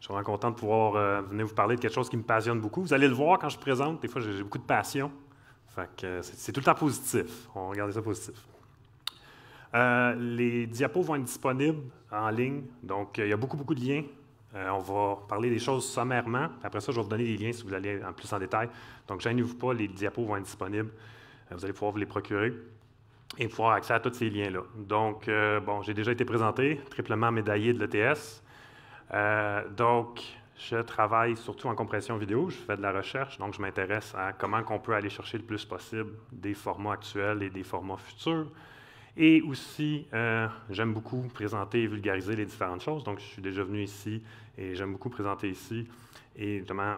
Je suis vraiment content de pouvoir euh, venir vous parler de quelque chose qui me passionne beaucoup. Vous allez le voir quand je présente, des fois j'ai beaucoup de passion. Fait euh, c'est tout le temps positif. On regarder ça positif. Euh, les diapos vont être disponibles en ligne, donc il y a beaucoup, beaucoup de liens. on va parler des choses sommairement. Après ça, je vais vous donner des liens si vous allez en plus en détail. Donc, gênez-vous pas, les diapos vont être disponibles. vous allez pouvoir vous les procurer et pouvoir avoir accès à tous ces liens-là. Donc, bon, j'ai déjà été présenté, triplement médaillé de l'ETS. Euh, donc, je travaille surtout en compression vidéo, je fais de la recherche, donc je m'intéresse à comment on peut aller chercher le plus possible des formats actuels et des formats futurs. Et aussi, euh, j'aime beaucoup présenter et vulgariser les différentes choses, donc je suis déjà venu ici et j'aime beaucoup présenter ici et justement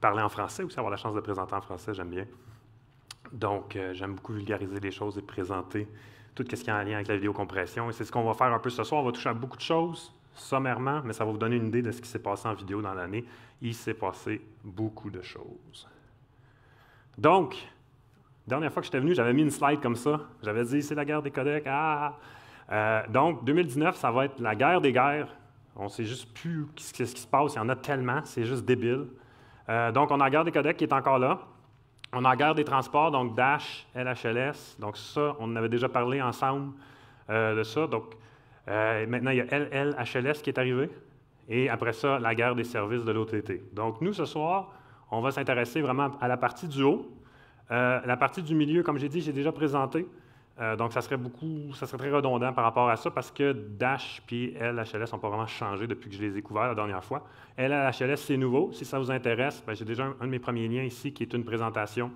parler en français aussi, avoir la chance de présenter en français, j'aime bien. Donc, euh, j'aime beaucoup vulgariser les choses et présenter tout ce qui est en lien avec la vidéo compression. Et c'est ce qu'on va faire un peu ce soir. On va toucher à beaucoup de choses sommairement, mais ça va vous donner une idée de ce qui s'est passé en vidéo dans l'année. Il s'est passé beaucoup de choses. Donc, dernière fois que j'étais venu, j'avais mis une slide comme ça. J'avais dit, c'est la guerre des codecs. Ah! ah, ah. Euh, donc, 2019, ça va être la guerre des guerres. On ne sait juste plus ce qui se passe. Il y en a tellement, c'est juste débile. Euh, donc, on a la guerre des codecs qui est encore là. On a la guerre des transports, donc Dash, LHLS. Donc, ça, on avait déjà parlé ensemble euh, de ça. Donc, euh, maintenant, il y a LLHLS qui est arrivé. Et après ça, la guerre des services de l'OTT. Donc, nous, ce soir, on va s'intéresser vraiment à la partie du haut. Euh, la partie du milieu, comme j'ai dit, j'ai déjà présenté. Euh, donc, ça serait beaucoup, ça serait très redondant par rapport à ça parce que Dash puis LHLS n'ont pas vraiment changé depuis que je les ai couverts la dernière fois. LLHLS, c'est nouveau. Si ça vous intéresse, ben, j'ai déjà un, de mes premiers liens ici qui est une présentation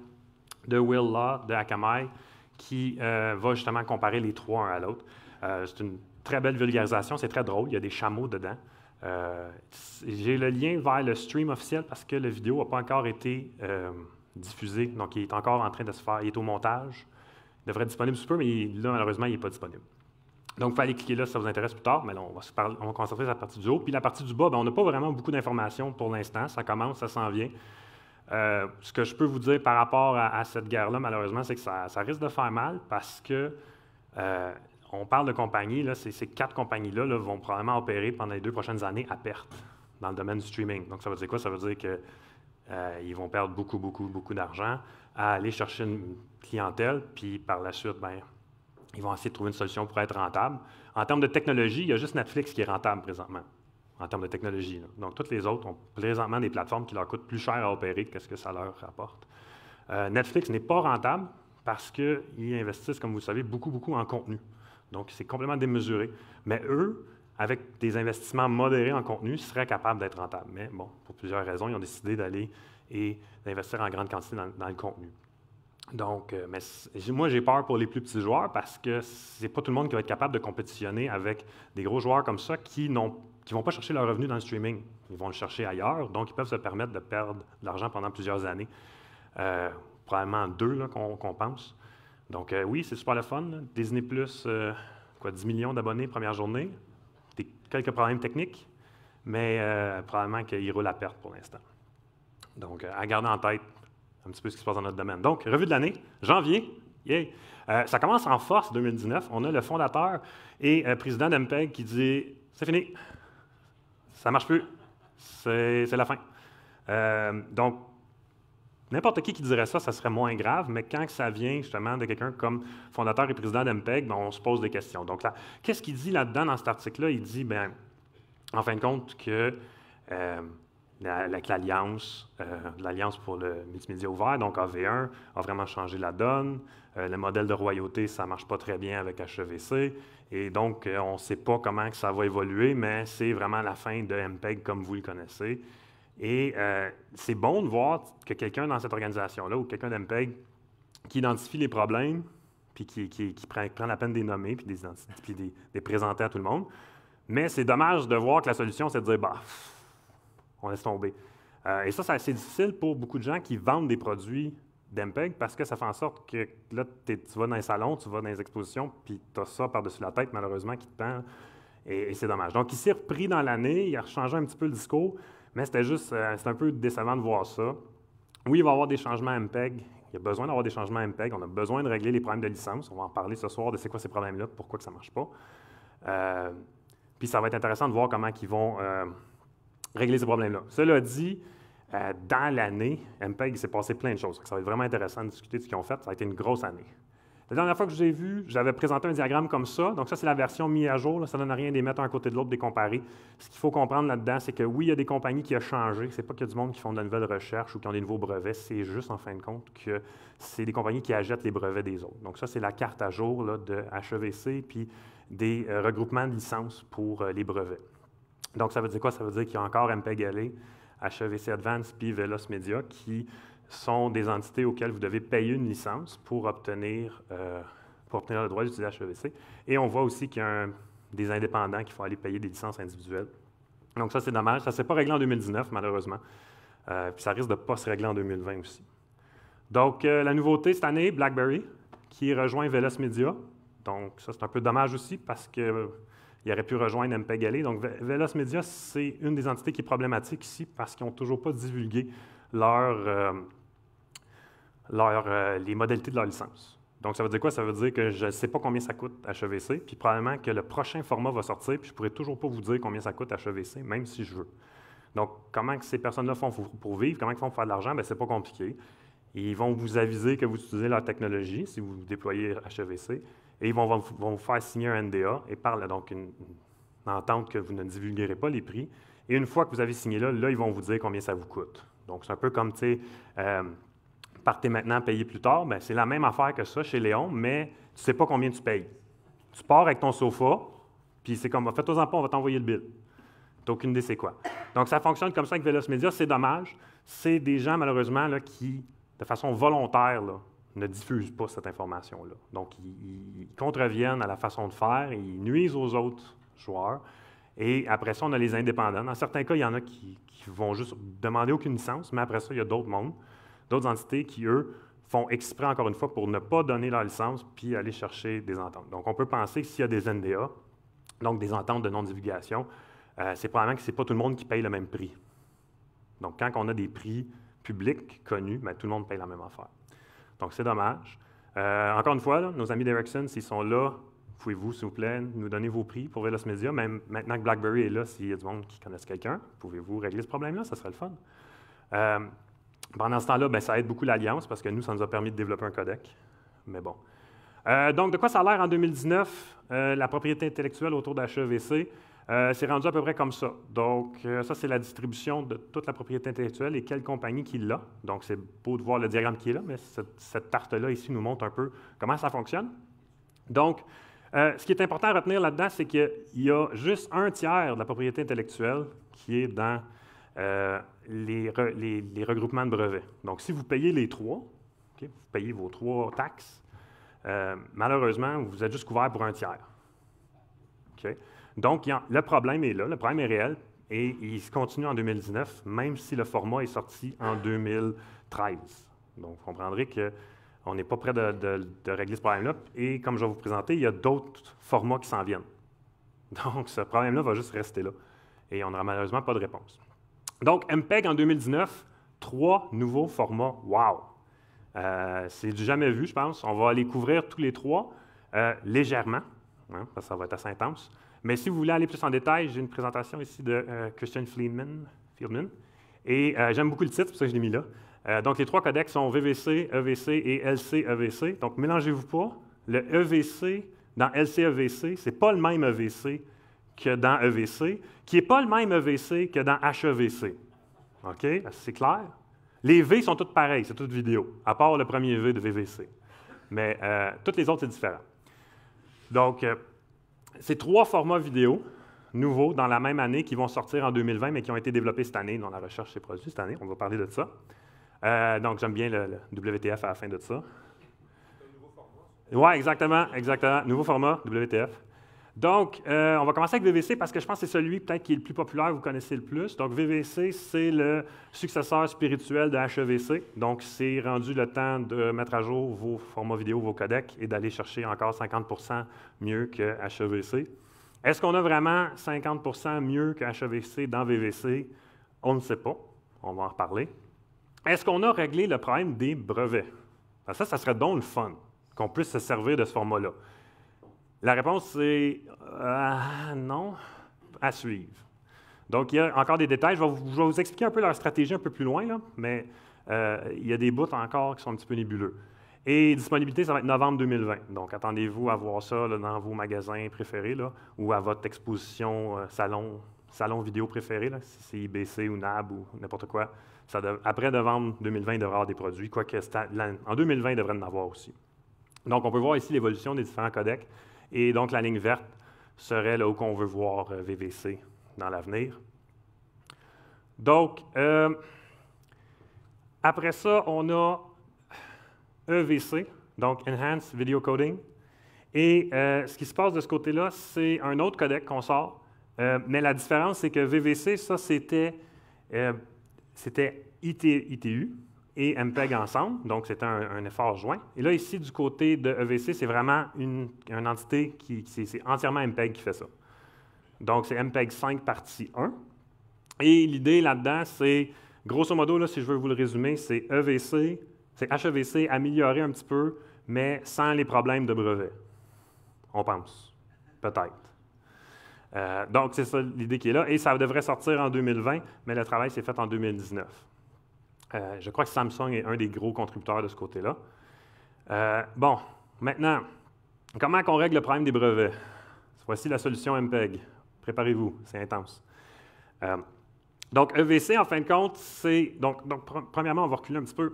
de Will Law de Akamai qui va justement comparer les trois un à l'autre. c'est une Très belle vulgarisation, c'est très drôle, il y a des chameaux dedans. Euh, j'ai le lien vers le stream officiel parce que la vidéo n'a pas encore été euh, diffusée, donc il est encore en train de se faire, il est au montage. Il devrait être disponible sous peu, mais là, malheureusement, il n'est pas disponible. Donc, il fallait cliquer là si ça vous intéresse plus tard, mais on va, se parler, on va concentrer sur la partie du haut. Puis la partie du bas, bien, on n'a pas vraiment beaucoup d'informations pour l'instant. Ça commence, ça s'en vient. Euh, ce que je peux vous dire par rapport à, cette guerre-là, malheureusement, c'est que ça, risque de faire mal parce que on parle de compagnies, ces, quatre compagnies-là vont probablement opérer pendant les deux prochaines années à perte dans le domaine du streaming. Donc, ça veut dire quoi? Ça veut dire qu'ils euh, vont perdre beaucoup, beaucoup, beaucoup d'argent à aller chercher une clientèle, puis par la suite, ben, ils vont essayer de trouver une solution pour être rentable. En termes de technologie, il y a juste Netflix qui est rentable présentement, en termes de technologie. Donc, toutes les autres ont présentement des plateformes qui leur coûtent plus cher à opérer que ce que ça leur rapporte. Euh, Netflix n'est pas rentable parce qu'ils investissent, comme vous le savez, beaucoup, beaucoup en contenu. Donc, c'est complètement démesuré. Mais eux, avec des investissements modérés en contenu, seraient capables d'être rentables. Mais bon, pour plusieurs raisons, ils ont décidé d'aller et d'investir en grande quantité dans, le contenu. Donc, euh, mais moi, j'ai peur pour les plus petits joueurs parce que c'est pas tout le monde qui va être capable de compétitionner avec des gros joueurs comme ça qui n'ont vont pas chercher leur revenu dans le streaming. Ils vont le chercher ailleurs, donc ils peuvent se permettre de perdre de l'argent pendant plusieurs années. Euh, probablement deux qu'on pense. Donc euh, oui, c'est super le fun. Désigner Plus, euh, quoi, 10 millions d'abonnés première journée. Des, quelques problèmes techniques, mais euh, probablement qu'ils roulent à perte pour l'instant. Donc, euh, à garder en tête un petit peu ce qui se passe dans notre domaine. Donc, revue de l'année, janvier, yay! ça commence en force 2019. On a le fondateur et président d'Empeg qui dit C'est fini, ça marche plus, c'est la fin. donc, N'importe qui qui dirait ça, ça serait moins grave, mais quand ça vient justement de quelqu'un comme fondateur et président d'MPEG, ben, on se pose des questions. Donc, qu'est-ce qu'il dit là-dedans dans cet article-là? Il dit, ben, en fin de compte, que euh, euh, l'Alliance, pour le multimédia ouvert, donc AV1, a vraiment changé la donne. Euh, le modèle de royauté, ça ne marche pas très bien avec HEVC. Et donc, on ne sait pas comment que ça va évoluer, mais c'est vraiment la fin de MPEG comme vous le connaissez. Et euh, c'est bon de voir que quelqu'un dans cette organisation-là ou quelqu'un d'Empeg qui identifie les problèmes, puis qui, prend, la peine de les nommer, puis, des, les présenter à tout le monde. Mais c'est dommage de voir que la solution, c'est de dire, bah, on laisse tomber. Euh, et ça, c'est assez difficile pour beaucoup de gens qui vendent des produits d'MPEG parce que ça fait en sorte que là, tu vas dans un salon, tu vas dans les expositions, puis tu as ça par-dessus la tête, malheureusement, qui te pend. Et, c'est dommage. Donc, il s'est repris dans l'année, il a changé un petit peu le discours. Mais c'était juste, euh, c'est un peu décevant de voir ça. Oui, il va y avoir des changements MPEG. Il y a besoin d'avoir des changements MPEG. On a besoin de régler les problèmes de licence. On va en parler ce soir de c'est quoi ces problèmes-là, pourquoi ça ne marche pas. Euh, puis ça va être intéressant de voir comment ils vont euh, régler ces problèmes-là. Cela dit, dans l'année, MPEG, il s'est passé plein de choses. ça va être vraiment intéressant de discuter de ce qu'ils ont fait. Ça a été une grosse année. La dernière fois que j'ai vu, j'avais présenté un diagramme comme ça. Donc, ça, c'est la version mise à jour. Ça ne donne rien de les mettre un côté de l'autre, de les comparer. Ce qu'il faut comprendre là-dedans, c'est que oui, il y a des compagnies qui ont changé. Ce n'est pas qu'il y a du monde qui font de la nouvelle recherche ou qui ont des nouveaux brevets. C'est juste, en fin de compte, que c'est des compagnies qui achètent les brevets des autres. Donc, ça, c'est la carte à jour de HEVC puis des euh, regroupements de licences pour euh, les brevets. Donc, ça veut dire quoi? Ça veut dire qu'il y a encore mpeg HEVC Advance puis Velos Media qui sont des entités auxquelles vous devez payer une licence pour obtenir, euh, pour le droit d'utiliser HEVC. Et on voit aussi qu'il y a des indépendants qui font aller payer des licences individuelles. Donc ça, c'est dommage. Ça ne s'est pas réglé en 2019, malheureusement. Euh, puis ça risque de ne pas se régler en 2020 aussi. Donc, euh, la nouveauté cette année, BlackBerry, qui rejoint Velos Media. Donc, ça, c'est un peu dommage aussi parce qu'il aurait pu rejoindre MPEG e. Donc, Velos Media, c'est une des entités qui est problématique ici parce qu'ils n'ont toujours pas divulgué leur, euh, les modalités de leur licence. Donc, ça veut dire quoi? Ça veut dire que je ne sais pas combien ça coûte HEVC, puis probablement que le prochain format va sortir, puis je ne pourrai toujours pas vous dire combien ça coûte HEVC, même si je veux. Donc, comment que ces personnes-là font pour vivre, comment ils font pour faire de l'argent? Bien, ce pas compliqué. Ils vont vous aviser que vous utilisez leur technologie si vous déployez HEVC, et ils vont, vont, vous faire signer un NDA et parle donc une, entente que vous ne divulguerez pas les prix. Et une fois que vous avez signé là, là, ils vont vous dire combien ça vous coûte. Donc, c'est un peu comme, tu sais, euh, partez maintenant, payer plus tard, ben, c'est la même affaire que ça chez Léon, mais tu ne sais pas combien tu payes. Tu pars avec ton sofa, puis c'est comme, fais-toi-en pas, on va t'envoyer le bill. n'as aucune idée c'est quoi. Donc, ça fonctionne comme ça avec Velos Media, c'est dommage. C'est des gens, malheureusement, là, qui, de façon volontaire, ne diffusent pas cette information-là. Donc, ils, contreviennent à la façon de faire, ils nuisent aux autres joueurs. Et après ça, on a les indépendants. Dans certains cas, il y en a qui, qui vont juste demander aucune licence, mais après ça, il y a d'autres mondes d'autres entités qui, eux, font exprès, encore une fois, pour ne pas donner leur licence, puis aller chercher des ententes. Donc, on peut penser que s'il y a des NDA, donc des ententes de non-divulgation, euh, c'est probablement que ce n'est pas tout le monde qui paye le même prix. Donc, quand on a des prix publics connus, ben, tout le monde paye la même affaire. Donc, c'est dommage. Euh, encore une fois, nos amis d'Ericsson, s'ils sont là, pouvez-vous, s'il vous plaît, nous donner vos prix pour Velos Media? Même maintenant que BlackBerry est là, s'il y a du monde qui connaisse quelqu'un, pouvez-vous régler ce problème-là? Ça serait le fun. Euh, pendant ce temps-là, ben, ça aide beaucoup l'Alliance parce que nous, ça nous a permis de développer un codec. Mais bon. Euh, donc, de quoi ça a l'air en 2019, euh, la propriété intellectuelle autour d'HEVC? Euh, c'est rendu à peu près comme ça. Donc, euh, ça, c'est la distribution de toute la propriété intellectuelle et quelle compagnie qui l'a. Donc, c'est beau de voir le diagramme qui est là, mais cette, cette tarte-là ici nous montre un peu comment ça fonctionne. Donc, ce qui est important à retenir là-dedans, c'est qu'il y a juste un tiers de la propriété intellectuelle qui est dans les, regroupements de brevets. Donc, si vous payez les trois, vous payez vos trois taxes, euh, malheureusement, vous êtes juste couvert pour un tiers. Donc, le problème est là, le problème est réel, et il se continue en 2019, même si le format est sorti en 2013. Donc, vous comprendrez que on n'est pas prêt de, de régler ce problème-là. Et comme je vais vous présenter, il y a d'autres formats qui s'en viennent. Donc, ce problème-là va juste rester là. Et on n'aura malheureusement pas de réponse. Donc, MPEG en 2019, trois nouveaux formats. Wow! Euh, c'est du jamais vu, je pense. On va aller couvrir tous les trois euh, légèrement, hein, parce que ça va être assez intense. Mais si vous voulez aller plus en détail, j'ai une présentation ici de euh, Christian Fleeman et j'aime beaucoup le titre, c'est que je l'ai mis là. donc, les trois codecs sont VVC, EVC et LC-EVC. E donc, mélangez-vous pas. Le EVC dans LC-EVC, ce n'est pas le même EVC que dans EVC, qui n'est pas le même EVC que dans HEVC. OK? C'est clair? Les V sont toutes pareilles, c'est toute vidéo, à part le premier V de VVC. Mais euh, toutes les autres, c'est différent. Donc, euh, c'est trois formats vidéo nouveaux dans la même année qui vont sortir en 2020, mais qui ont été développés cette année, dans la recherche s'est produits, cette année. On va parler de ça. Euh, donc, j'aime bien le, WTF à la fin de ça. C'est nouveau format. Oui, exactement, exactement. Nouveau format, WTF. Donc, euh, on va commencer avec VVC parce que je pense que c'est celui peut-être qui est le plus populaire, vous connaissez le plus. Donc, VVC, c'est le successeur spirituel de HEVC. Donc, c'est rendu le temps de mettre à jour vos formats vidéo, vos codecs et d'aller chercher encore 50 mieux que HEVC. Est-ce qu'on a vraiment 50 mieux que HEVC dans VVC? On ne sait pas. On va en reparler. Est-ce qu'on a réglé le problème des brevets? Ben, ça, ça serait donc le fun qu'on puisse se servir de ce format-là. La réponse, c'est euh, non, à suivre. Donc, il y a encore des détails. Je vais, vous, expliquer un peu leur stratégie un peu plus loin, mais euh, il y a des bouts encore qui sont un petit peu nébuleux. Et disponibilité, ça va être novembre 2020. Donc, attendez-vous à voir ça dans vos magasins préférés ou à votre exposition euh, salon, salon vidéo préféré, si c'est IBC ou NAB ou n'importe quoi. après novembre 2020, il devrait y avoir des produits, quoique en 2020, il devrait en avoir aussi. Donc, on peut voir ici l'évolution des différents codecs. Et donc, la ligne verte serait là où on veut voir euh, VVC dans l'avenir. Donc, euh, après ça, on a EVC, donc Enhanced Video Coding. Et euh, ce qui se passe de ce côté-là, c'est un autre codec qu'on sort. mais la différence, c'est que VVC, ça, c'était, ITU et MPEG ensemble, donc c'est un, effort joint. Et là, ici, du côté de EVC, c'est vraiment une, entité qui, c'est entièrement MPEG qui fait ça. Donc, c'est MPEG 5 partie 1. Et l'idée là-dedans, c'est, grosso modo, là, si je veux vous le résumer, c'est EVC, c'est HEVC amélioré un petit peu, mais sans les problèmes de brevet. On pense. Peut-être. Euh, donc, c'est ça l'idée qui est là. Et ça devrait sortir en 2020, mais le travail s'est fait en 2019. Euh, je crois que Samsung est un des gros contributeurs de ce côté-là. Euh, bon, maintenant, comment on règle le problème des brevets? Voici la solution MPEG. Préparez-vous, c'est intense. Euh, donc, EVC, en fin de compte, c'est... Donc, premièrement, on va reculer un petit peu.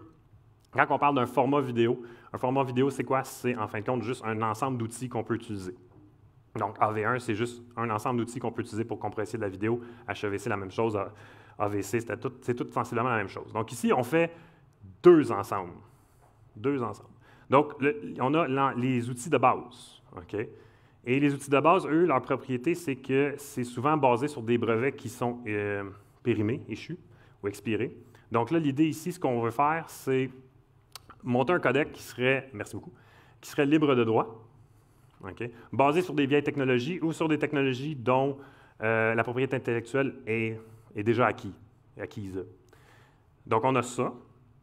Quand on parle d'un format vidéo, un format vidéo, c'est quoi? C'est, en fin de compte, juste un ensemble d'outils qu'on peut utiliser. Donc, AV1, c'est juste un ensemble d'outils qu'on peut utiliser pour compresser de la vidéo. HEVC, la même chose. AVC, c'est tout, tout sensiblement la même chose. Donc ici, on fait deux ensembles. Deux ensembles. Donc, on a les outils de base. OK? Et les outils de base, eux, leur propriété, c'est que c'est souvent basé sur des brevets qui sont euh, périmés, échus ou expirés. Donc là, l'idée ici, ce qu'on veut faire, c'est monter un codec qui serait, merci beaucoup, qui serait libre de droit, basé sur des vieilles technologies ou sur des technologies dont euh, la propriété intellectuelle est est déjà acquis, acquise. Donc, on a ça.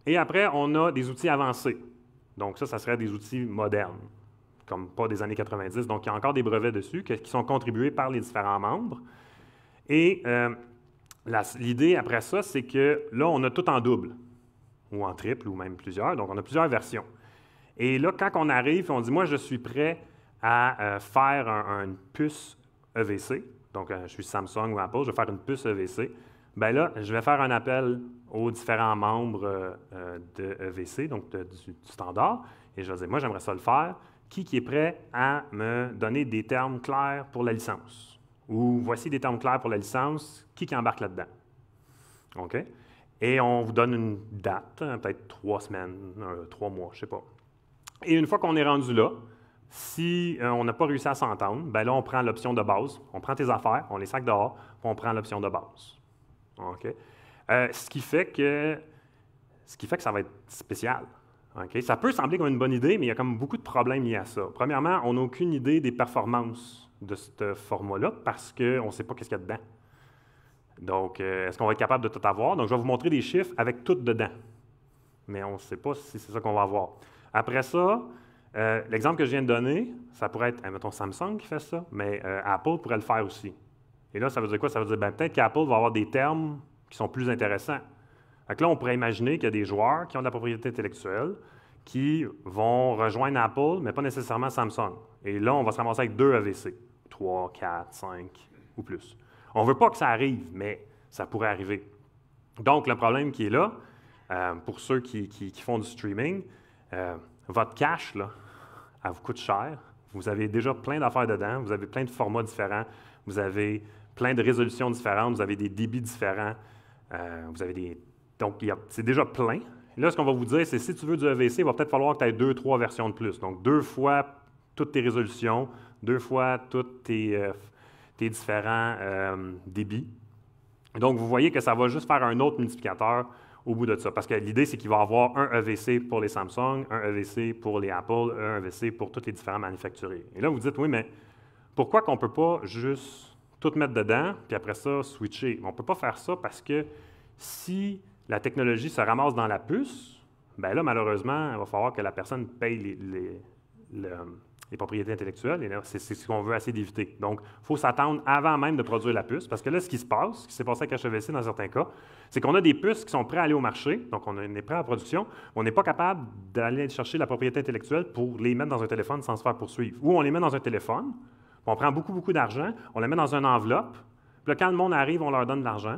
Et après, on a des outils avancés. Donc, ça, ça serait des outils modernes, comme pas des années 90. Donc, il y a encore des brevets dessus qui sont contribués par les différents membres. Et euh, l'idée après ça, c'est que là, on a tout en double, ou en triple, ou même plusieurs. Donc, on a plusieurs versions. Et là, quand on arrive, on dit Moi, je suis prêt à euh, faire un, une puce EVC, donc euh, je suis Samsung ou Apple, je vais faire une puce EVC. Bien là, je vais faire un appel aux différents membres euh, euh, de EVC, donc du, standard, et je vais dire, moi, j'aimerais ça le faire. Qui, qui est prêt à me donner des termes clairs pour la licence? Ou voici des termes clairs pour la licence, qui, qui embarque là-dedans? OK? Et on vous donne une date, hein, peut-être trois semaines, trois mois, je ne sais pas. Et une fois qu'on est rendu là, si euh, on n'a pas réussi à s'entendre, ben là, on prend l'option de base. On prend tes affaires, on les sac dehors, puis on prend l'option de base. OK? Euh, ce, qui fait que, ce qui fait que ça va être spécial. Ça peut sembler comme une bonne idée, mais il y a comme beaucoup de problèmes liés à ça. Premièrement, on n'a aucune idée des performances de ce format-là parce qu'on ne sait pas qu'est-ce qu'il y a dedans. Donc, euh, est-ce qu'on va être capable de tout avoir? Donc, je vais vous montrer des chiffres avec tout dedans. Mais on ne sait pas si c'est ça qu'on va avoir. Après ça, euh, l'exemple que je viens de donner, ça pourrait être, mettons, Samsung qui fait ça, mais euh, Apple pourrait le faire aussi. Et là, ça veut dire quoi? Ça veut dire ben, peut-être qu'Apple va avoir des termes qui sont plus intéressants. Donc là, on pourrait imaginer qu'il y a des joueurs qui ont de la propriété intellectuelle qui vont rejoindre Apple, mais pas nécessairement Samsung. Et là, on va se ramasser avec deux AVC, trois, quatre, cinq ou plus. On ne veut pas que ça arrive, mais ça pourrait arriver. Donc, le problème qui est là, euh, pour ceux qui, font du streaming, votre cash, là, elle vous coûte cher. Vous avez déjà plein d'affaires dedans, vous avez plein de formats différents, vous avez plein de résolutions différentes, vous avez des débits différents, euh, vous avez des... Donc, c'est déjà plein. là, ce qu'on va vous dire, c'est si tu veux du EVC, il va peut-être falloir que tu aies deux, trois versions de plus. Donc, deux fois toutes tes résolutions, deux fois tous euh, tes, différents euh, débits. Donc, vous voyez que ça va juste faire un autre multiplicateur au bout de ça. Parce que l'idée, c'est qu'il va y avoir un EVC pour les Samsung, un EVC pour les Apple, un EVC pour toutes les différents manufacturiers. Et là, vous dites, oui, mais pourquoi qu'on ne peut pas juste tout mettre dedans, puis après ça, switcher? On ne peut pas faire ça parce que si la technologie se ramasse dans la puce, ben là, malheureusement, il va falloir que la personne paye les, les propriété propriétés intellectuelles, et c'est ce qu'on veut assez d'éviter. Donc, il faut s'attendre avant même de produire la puce, parce que là, ce qui se passe, ce qui s'est passé avec HEVC dans certains cas, c'est qu'on a des puces qui sont prêtes à aller au marché, donc on est prêt à la production, on n'est pas capable d'aller chercher la propriété intellectuelle pour les mettre dans un téléphone sans se faire poursuivre. Ou on les met dans un téléphone, on prend beaucoup, beaucoup d'argent, on les met dans une enveloppe, puis là, quand le monde arrive, on leur donne de l'argent.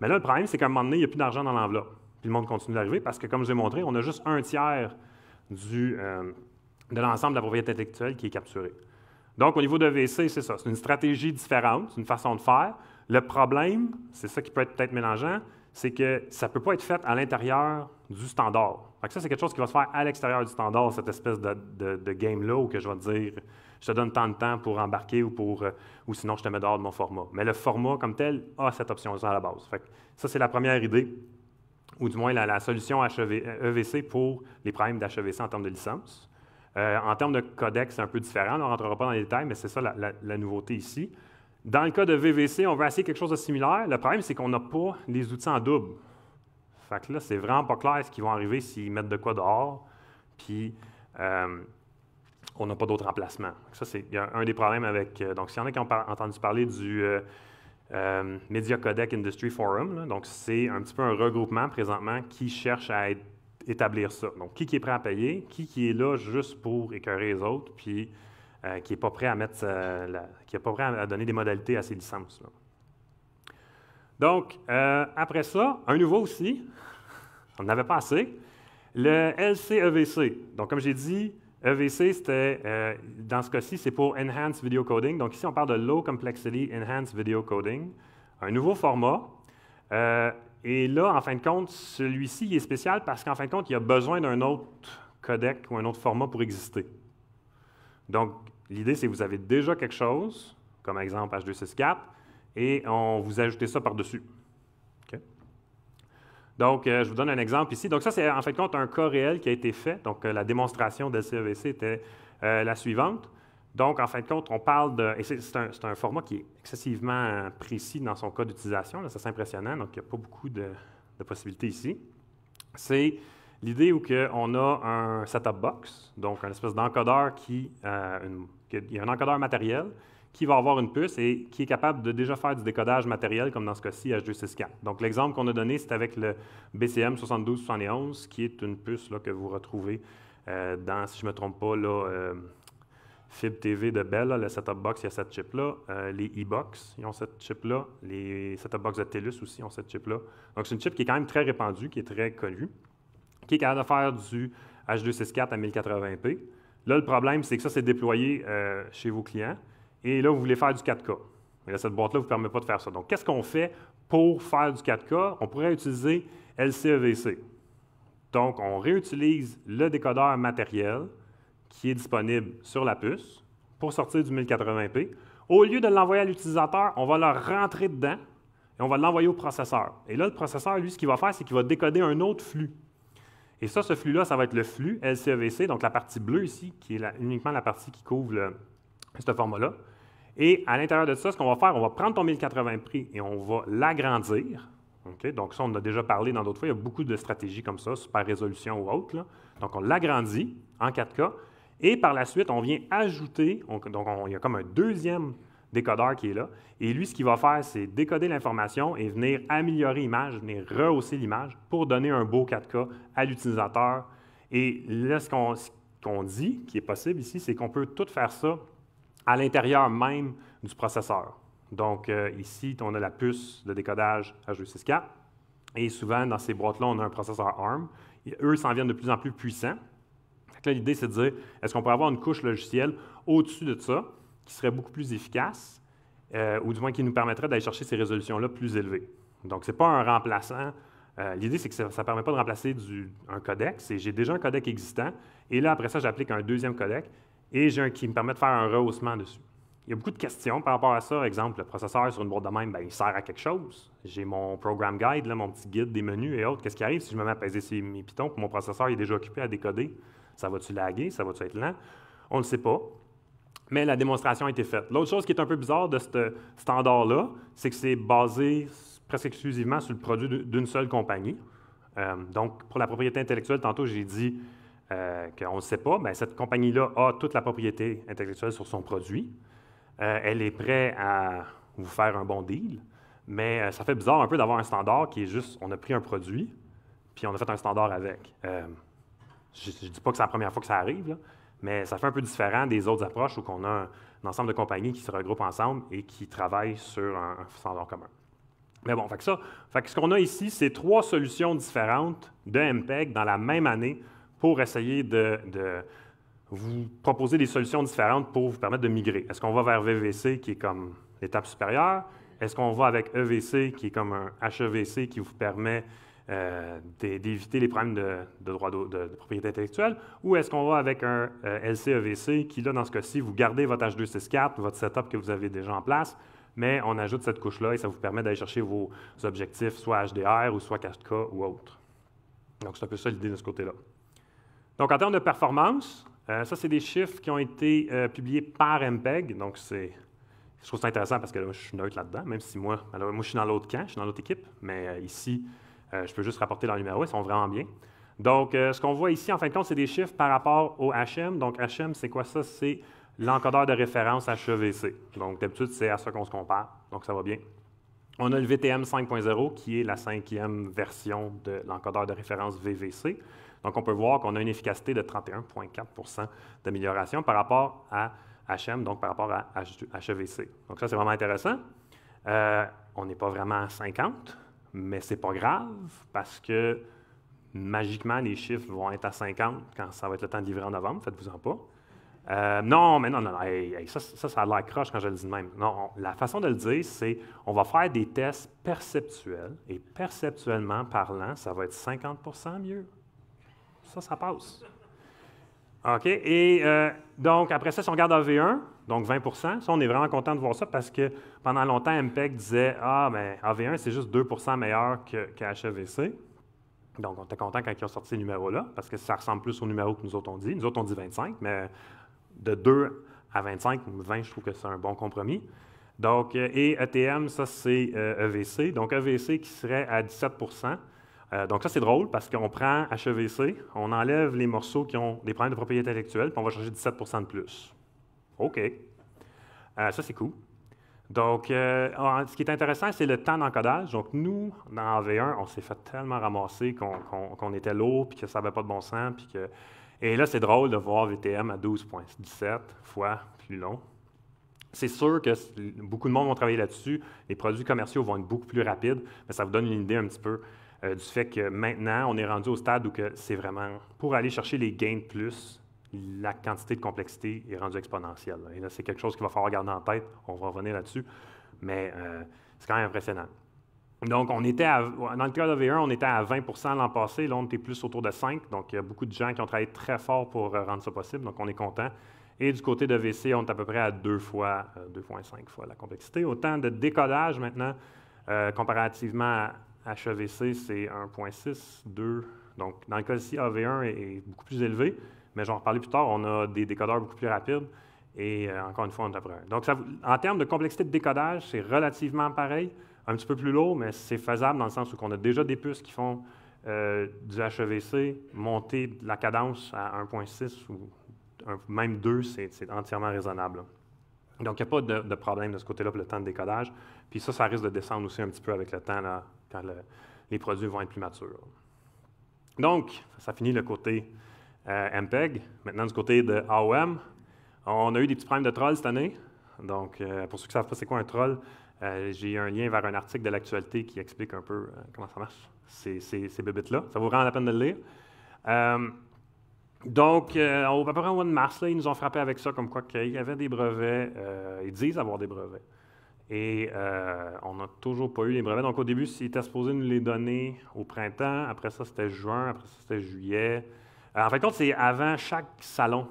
Mais là, le problème, c'est qu'à un moment donné, il n'y a plus d'argent dans l'enveloppe. Puis le monde continue d'arriver parce que, comme je vous montré, on a juste un tiers du... Euh, de l'ensemble de la propriété intellectuelle qui est capturée. Donc, au niveau de c'est ça. C'est une stratégie différente, c'est une façon de faire. Le problème, c'est ça qui peut être peut-être mélangeant, c'est que ça ne peut pas être fait à l'intérieur du standard. ça, c'est quelque chose qui va se faire à l'extérieur du standard, cette espèce de, game-là où que je vais te dire je te donne tant de temps pour embarquer ou, pour, euh, ou sinon je te mets dehors de mon format. Mais le format comme tel a cette option-là à la base. ça, c'est la première idée, ou du moins la, solution EVC euh, e pour les problèmes d'HEVC en termes de licence. Euh, en termes de codec, c'est un peu différent, on ne rentrera pas dans les détails, mais c'est ça la, nouveauté ici. Dans le cas de VVC, on veut essayer quelque chose de similaire. Le problème, c'est qu'on n'a pas les outils en double. Fait que là, c'est vraiment pas clair ce qui va arriver s'ils mettent de quoi dehors, puis euh, on n'a pas d'autres remplacements. Ça, c'est un des problèmes avec. Euh, donc, s'il y en a qui ont entendu parler du. Media Codec Industry Forum. Donc, c'est un petit peu un regroupement présentement qui cherche à être établir ça. Donc, qui, qui est prêt à payer, qui, qui est là juste pour écœurer les autres, puis qui n'est pas prêt à mettre, qui est pas prêt à donner des modalités à ces licences. Là. Donc, euh, après ça, un nouveau aussi, on n'avait pas assez, le LCEVC. E Donc, comme j'ai dit, EVC, c'était, euh, dans ce cas-ci, c'est pour Enhanced Video Coding. Donc, ici, on parle de Low Complexity Enhanced Video Coding, un nouveau format. Euh, et là, en fin de compte, celui-ci est spécial parce qu'en fin de compte, il a besoin d'un autre codec ou un autre format pour exister. Donc, l'idée, c'est que vous avez déjà quelque chose, comme exemple H264, et on vous ajoutez ça par-dessus. Donc, euh, je vous donne un exemple ici. Donc, ça, c'est en fin de compte un cas réel qui a été fait. Donc, euh, la démonstration de CEVC e était euh, la suivante. Donc, en fin de compte, on parle de. Et c'est un, format qui est excessivement précis dans son cas d'utilisation. C'est impressionnant, donc il n'y a pas beaucoup de, possibilités ici. C'est l'idée où que on a un setup box, donc un espèce d'encodeur qui. Euh, il y a un encodeur matériel qui va avoir une puce et qui est capable de déjà faire du décodage matériel, comme dans ce cas-ci, H264. Donc, l'exemple qu'on a donné, c'est avec le BCM 7271, qui est une puce que vous retrouvez euh, dans, si je ne me trompe pas, là, euh, Fib TV de Bell, la le set box, il y a cette chip-là. Euh, les e-box, ils ont cette chip-là. Les set box de TELUS aussi ont cette chip-là. Donc, c'est une chip qui est quand même très répandue, qui est très connue, qui est capable de faire du H264 à 1080p. Là, le problème, c'est que ça, c'est déployé euh, chez vos clients. Et là, vous voulez faire du 4K. Mais cette boîte-là ne vous permet pas de faire ça. Donc, qu'est-ce qu'on fait pour faire du 4K? On pourrait utiliser LCEVC. E Donc, on réutilise le décodeur matériel qui est disponible sur la puce pour sortir du 1080p. Au lieu de l'envoyer à l'utilisateur, on va le rentrer dedans et on va l'envoyer au processeur. Et là, le processeur, lui, ce qu'il va faire, c'est qu'il va décoder un autre flux. Et ça, ce flux-là, ça va être le flux LCEVC, e donc la partie bleue ici, qui est uniquement la partie qui couvre ce format-là. Et à l'intérieur de ça, ce qu'on va faire, on va prendre ton 1080 p et on va l'agrandir. Donc ça, on en a déjà parlé dans d'autres fois. Il y a beaucoup de stratégies comme ça, super résolution ou autre. Donc on l'agrandit en 4K et par la suite, on vient ajouter, donc il y a comme un deuxième décodeur qui est là. Et lui, ce qu'il va faire, c'est décoder l'information et venir améliorer l'image, venir rehausser l'image pour donner un beau 4K à l'utilisateur. Et là, ce qu'on dit, qui est possible ici, c'est qu'on peut tout faire ça à l'intérieur même du processeur. Donc euh, ici, on a la puce de décodage H.264 k Et souvent, dans ces boîtes-là, on a un processeur ARM. Et eux s'en viennent de plus en plus puissants l'idée, c'est de dire, est-ce qu'on peut avoir une couche logicielle au-dessus de ça qui serait beaucoup plus efficace, euh, ou du moins qui nous permettrait d'aller chercher ces résolutions-là plus élevées. Donc, ce n'est pas un remplaçant. Euh, l'idée, c'est que ça ne permet pas de remplacer un codec. j'ai déjà un codec existant, et là, après ça, j'applique un deuxième codec, et j'ai un qui me permet de faire un rehaussement dessus. Il y a beaucoup de questions par rapport à ça. Exemple, le processeur sur une boîte de même, ben, il sert à quelque chose. J'ai mon program guide, là, mon petit guide des menus et autres. Qu'est-ce qui arrive si je me mets à peser mes pitons et mon processeur est déjà occupé à décoder? Ça va-tu laguer? Ça va-tu être lent? On ne le sait pas. Mais la démonstration a été faite. L'autre chose qui est un peu bizarre de ce standard-là, c'est que c'est basé presque exclusivement sur le produit d'une seule compagnie. Euh, donc, pour la propriété intellectuelle, tantôt j'ai dit euh, qu'on ne sait pas, mais cette compagnie-là a toute la propriété intellectuelle sur son produit. Euh, elle est prête à vous faire un bon deal, mais ça fait bizarre un peu d'avoir un standard qui est juste, on a pris un produit, puis on a fait un standard avec. Je ne dis pas que c'est la première fois que ça arrive, mais ça fait un peu différent des autres approches où on a un, ensemble de compagnies qui se regroupent ensemble et qui travaillent sur un, standard commun. Mais bon, fait ça, fait ce qu'on a ici, c'est trois solutions différentes de MPEG dans la même année pour essayer de, de vous proposer des solutions différentes pour vous permettre de migrer. Est-ce qu'on va vers VVC qui est comme l'étape supérieure? Est-ce qu'on va avec EVC qui est comme un HEVC qui vous permet euh, d'éviter les problèmes de, droit de, propriété intellectuelle, ou est-ce qu'on va avec un euh, LCVC LCEVC qui, là, dans ce cas-ci, vous gardez votre H264, votre setup que vous avez déjà en place, mais on ajoute cette couche-là et ça vous permet d'aller chercher vos objectifs, soit HDR ou soit 4K ou autre. Donc, c'est un peu ça l'idée de ce côté-là. Donc, en termes de performance, euh, ça, c'est des chiffres qui ont été publiés par MPEG, donc c'est je trouve ça intéressant parce que là, je suis neutre là-dedans, même si moi, moi je suis dans l'autre camp, je suis dans l'autre équipe, mais ici, euh, je peux juste rapporter leur numéro, ils sont vraiment bien. Donc, euh, ce qu'on voit ici, en fin de compte, c'est des chiffres par rapport au HM. Donc, HM, c'est quoi ça? C'est l'encodeur de référence HEVC. Donc, d'habitude, c'est à ça qu'on se compare. Donc, ça va bien. On a le VTM 5.0, qui est la cinquième version de l'encodeur de référence VVC. Donc, on peut voir qu'on a une efficacité de 31,4 d'amélioration par rapport à HM, donc par rapport à HEVC. Donc, ça, c'est vraiment intéressant. Euh, on n'est pas vraiment à 50, mais ce n'est pas grave parce que magiquement, les chiffres vont être à 50 quand ça va être le temps de livrer en novembre, faites-vous-en pas. Euh, non, mais non, non, non ça, ça, a l'air croche quand je le dis de même. Non, la façon de le dire, c'est on va faire des tests perceptuels et perceptuellement parlant, ça va être 50 mieux. Ça, ça passe. OK? Et euh, donc, après ça, si on regarde AV1, donc 20 ça, on est vraiment content de voir ça parce que pendant longtemps, MPEG disait Ah, mais ben, AV1, c'est juste 2 meilleur que, e Donc, on était content quand ils ont sorti ces numéros-là parce que ça ressemble plus aux numéros que nous autres on dit. Nous autres, on dit 25, mais de 2 à 25, 20, je trouve que c'est un bon compromis. Donc, euh, et ETM, ça, c'est EVC. Euh, e donc, EVC qui serait à 17 euh, donc ça, c'est drôle parce qu'on prend HEVC, on enlève les morceaux qui ont des problèmes de propriété intellectuelle, puis on va changer 17 de plus. OK. Euh, ça, c'est cool. Donc, euh, ce qui est intéressant, c'est le temps d'encodage. Donc, nous, dans V1, on s'est fait tellement ramasser qu'on était lourd, puis que ça n'avait pas de bon sens. Puis que... Et là, c'est drôle de voir VTM à 12.17 fois plus long. C'est sûr que beaucoup de monde vont travailler là-dessus. Les produits commerciaux vont être beaucoup plus rapides, mais ça vous donne une idée un petit peu euh, du fait que maintenant, on est rendu au stade où c'est vraiment, pour aller chercher les gains de plus, la quantité de complexité est rendue exponentielle. Et là, c'est quelque chose qu'il va falloir garder en tête. On va revenir là-dessus. Mais euh, c'est quand même impressionnant. Donc, on était à, dans le cas de V1, on était à 20 l'an passé. Là, on était plus autour de 5 Donc, il y a beaucoup de gens qui ont travaillé très fort pour euh, rendre ça possible. Donc, on est content. Et du côté de VC, on est à peu près à 2 fois, 2,5 fois la complexité. Autant de décollage maintenant, comparativement à, HEVC, c'est 1.6, 2. Donc, dans le cas ici, AV1 est, beaucoup plus élevé, mais j'en reparlerai plus tard, on a des décodeurs beaucoup plus rapides et euh, encore une fois, on est après Donc, ça, en termes de complexité de décodage, c'est relativement pareil, un petit peu plus lourd, mais c'est faisable dans le sens où on a déjà des puces qui font euh, du HEVC, monter la cadence à 1.6 ou même 2, c'est entièrement raisonnable. Donc, il n'y a pas de, problème de ce côté-là pour le temps de décodage. Puis ça, ça risque de descendre aussi un petit peu avec le temps, là, quand les produits vont être plus matures. Donc, ça, finit le côté euh, MPEG. Maintenant, du côté de AOM, on a eu des petits problèmes de trolls cette année. Donc, euh, pour ceux qui ne savent pas c'est quoi un troll, euh, j'ai un lien vers un article de l'actualité qui explique un peu comment ça marche, ces, ces, là Ça vaut vraiment la peine de le lire. Donc, euh, à peu près au mois de mars, ils nous ont frappé avec ça, comme quoi qu'il y avait des brevets, euh, ils disent avoir des brevets. Et euh, on n'a toujours pas eu les brevets. Donc, au début, ils étaient supposés nous les donner au printemps. Après ça, c'était juin. Après ça, c'était juillet. en fin de compte, c'est avant chaque salon.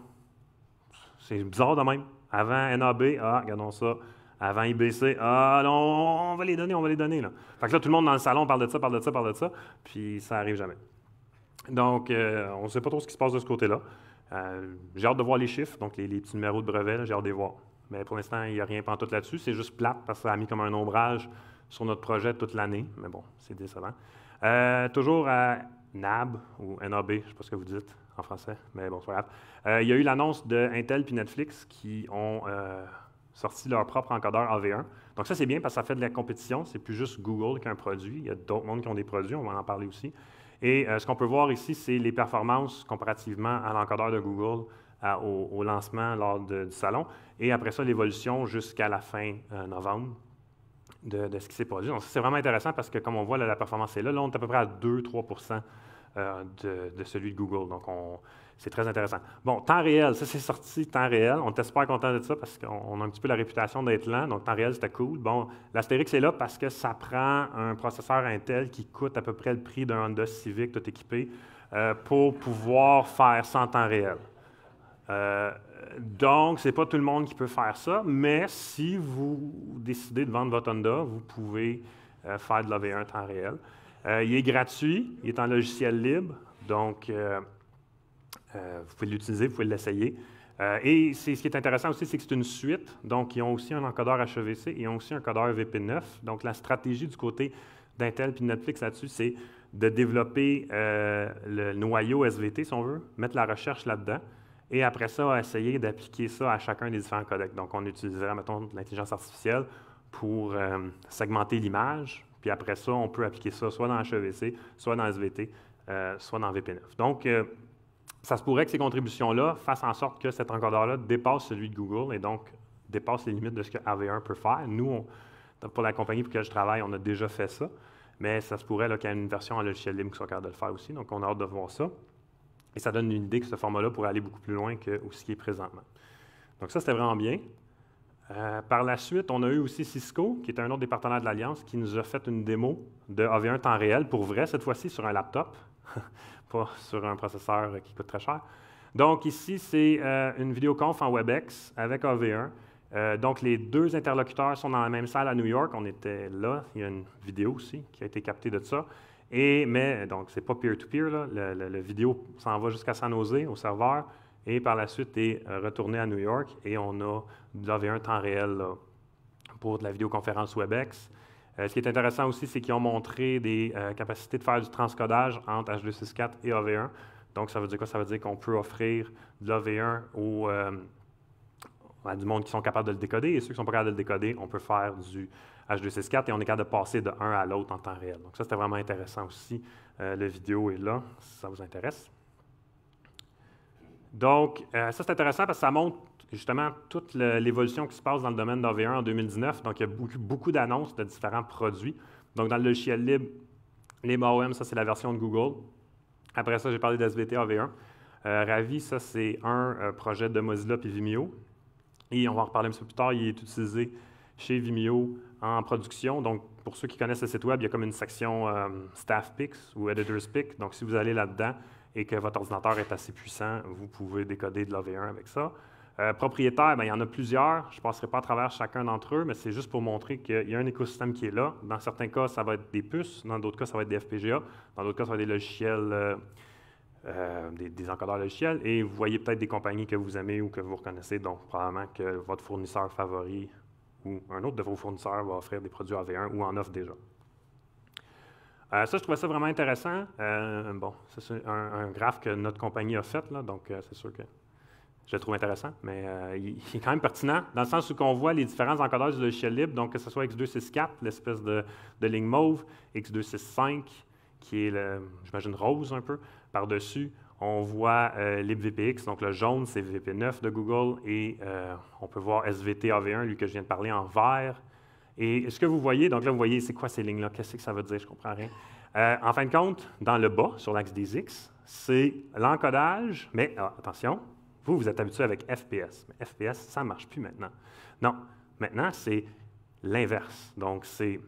C'est bizarre de même. Avant NAB, ah, regardons ça. Avant IBC, ah, non, on va les donner, on va les donner. Là. Fait que là, tout le monde dans le salon parle de ça, parle de ça, parle de ça. Puis ça n'arrive jamais. Donc, euh, on ne sait pas trop ce qui se passe de ce côté-là. Euh, j'ai hâte de voir les chiffres, donc les, petits numéros de brevets, j'ai hâte de les voir. Mais pour l'instant, il n'y a rien pantoute là-dessus. C'est juste plate parce que ça a mis comme un ombrage sur notre projet toute l'année. Mais bon, c'est décevant. Euh, toujours à NAB ou NAB, je ne sais pas ce que vous dites en français, mais bon, c'est pas grave. il y a eu l'annonce de Intel puis Netflix qui ont sorti leur propre encodeur AV1. Donc ça, c'est bien parce que ça fait de la compétition. C'est plus juste Google qui a un produit. Il y a d'autres mondes qui ont des produits, on va en parler aussi. Et euh, ce qu'on peut voir ici, c'est les performances comparativement à l'encodeur de Google euh, au, lancement lors du salon, et après ça, l'évolution jusqu'à la fin euh, novembre de, ce qui s'est produit. Donc, c'est vraiment intéressant parce que, comme on voit, la performance est là. Là, on est à peu près à 2-3 de, de, celui de Google. Donc, on, c'est très intéressant. Bon, temps réel, ça c'est sorti, temps réel. On était super content de ça parce qu'on a un petit peu la réputation d'être lent, donc temps réel c'était cool. Bon, l'Astérix est là parce que ça prend un processeur Intel qui coûte à peu près le prix d'un Honda Civic tout équipé euh, pour pouvoir faire ça en temps réel. Euh, donc, ce n'est pas tout le monde qui peut faire ça, mais si vous décidez de vendre votre Honda, vous pouvez euh, faire de l'AV1 en temps réel. il est gratuit, il est en logiciel libre, donc euh, vous pouvez l'utiliser, vous pouvez l'essayer. Euh, et c'est ce qui est intéressant aussi, c'est que c'est une suite. Donc, ils ont aussi un encodeur HEVC et ils ont aussi un encodeur VP9. Donc, la stratégie du côté d'Intel puis Netflix là-dessus, c'est de développer euh, le noyau SVT, si on veut, mettre la recherche là-dedans, et après ça, essayer d'appliquer ça à chacun des différents codecs. Donc, on utilisera, mettons, l'intelligence artificielle pour segmenter l'image, puis après ça, on peut appliquer ça soit dans HEVC, soit dans SVT, soit dans VP9. Donc, ça se pourrait que ces contributions-là fassent en sorte que cet encodeur-là dépasse celui de Google et donc dépasse les limites de ce que AV1 peut faire. Nous, pour la compagnie pour laquelle je travaille, on a déjà fait ça, mais ça se pourrait qu'il y ait une version en logiciel libre qui soit capable de le faire aussi, donc on a hâte de voir ça. Et ça donne une idée que ce format-là pourrait aller beaucoup plus loin que ce qui est présentement. Donc ça, c'était vraiment bien. Euh, par la suite, on a eu aussi Cisco, qui est un autre des partenaires de l'Alliance, qui nous a fait une démo de AV1 en temps réel, pour vrai, cette fois-ci, sur un laptop. pas sur un processeur qui coûte très cher. Donc ici, c'est euh, une vidéoconf en WebEx avec AV1. Euh, donc, les deux interlocuteurs sont dans la même salle à New York. On était là. Il y a une vidéo aussi qui a été captée de ça. mais, donc, c'est pas peer-to-peer. La vidéo s'en va jusqu'à San Jose, au serveur, et par la suite est retourné à New York. Et on a de l'AV1 temps réel pour de la vidéoconférence WebEx. Euh, ce qui est intéressant aussi, c'est qu'ils ont montré des euh, capacités de faire du transcodage entre H264 et AV1. Donc, ça veut dire quoi? Ça veut dire qu'on peut offrir de l'AV1 au, euh, à du monde qui sont capables de le décoder. Et ceux qui ne sont pas capables de le décoder, on peut faire du H264 et on est capable de passer de un à l'autre en temps réel. Donc, ça, c'était vraiment intéressant aussi. la vidéo est là, si ça vous intéresse. Donc, ça, c'est intéressant parce que ça montre justement toute l'évolution qui se passe dans le domaine d'AV1 en 2019. Donc, il y a beaucoup, beaucoup d'annonces de différents produits. Donc, dans le logiciel libre, LibreOM, ça, c'est la version de Google. Après ça, j'ai parlé d'SVT AV1. Euh, Ravi, ça, c'est un euh, projet de Mozilla et Vimeo. Et on va en reparler un peu plus tard. Il est utilisé chez Vimeo en production. Donc, pour ceux qui connaissent le site web, il y a comme une section euh, Staff Picks ou Editors Picks. Donc, si vous allez là-dedans et que votre ordinateur est assez puissant, vous pouvez décoder de l'AV1 avec ça. Euh, propriétaires, ben, il y en a plusieurs. Je ne passerai pas à travers chacun d'entre eux, mais c'est juste pour montrer qu'il y a un écosystème qui est là. Dans certains cas, ça va être des puces. Dans d'autres cas, ça va être des FPGA. Dans d'autres cas, ça va être des logiciels, euh, euh, des, encodeurs logiciels. Et vous voyez peut-être des compagnies que vous aimez ou que vous reconnaissez, donc probablement que votre fournisseur favori ou un autre de vos fournisseurs va offrir des produits AV1 ou en offre déjà. ça, je trouvais ça vraiment intéressant. bon, c'est un, graphe que notre compagnie a fait, là, donc c'est sûr que je trouve intéressant, mais euh, il, est quand même pertinent, dans le sens où qu'on voit les différents encodages de logiciel libre, donc que ce soit X264, l'espèce de, ligne mauve, X265, qui est, j'imagine, rose un peu, par-dessus, on voit euh, LibVPX, donc le jaune, c'est VP9 de Google, et euh, on peut voir svtav 1 lui que je viens de parler, en vert. Et ce que vous voyez, donc là, vous voyez, c'est quoi ces lignes-là? Qu'est-ce que ça veut dire? Je ne comprends rien. en fin de compte, dans le bas, sur l'axe des X, c'est l'encodage, mais ah, attention, vous, vous êtes habitué avec FPS, mais FPS, ça ne marche plus maintenant. Non, maintenant, c'est l'inverse. Donc, c'est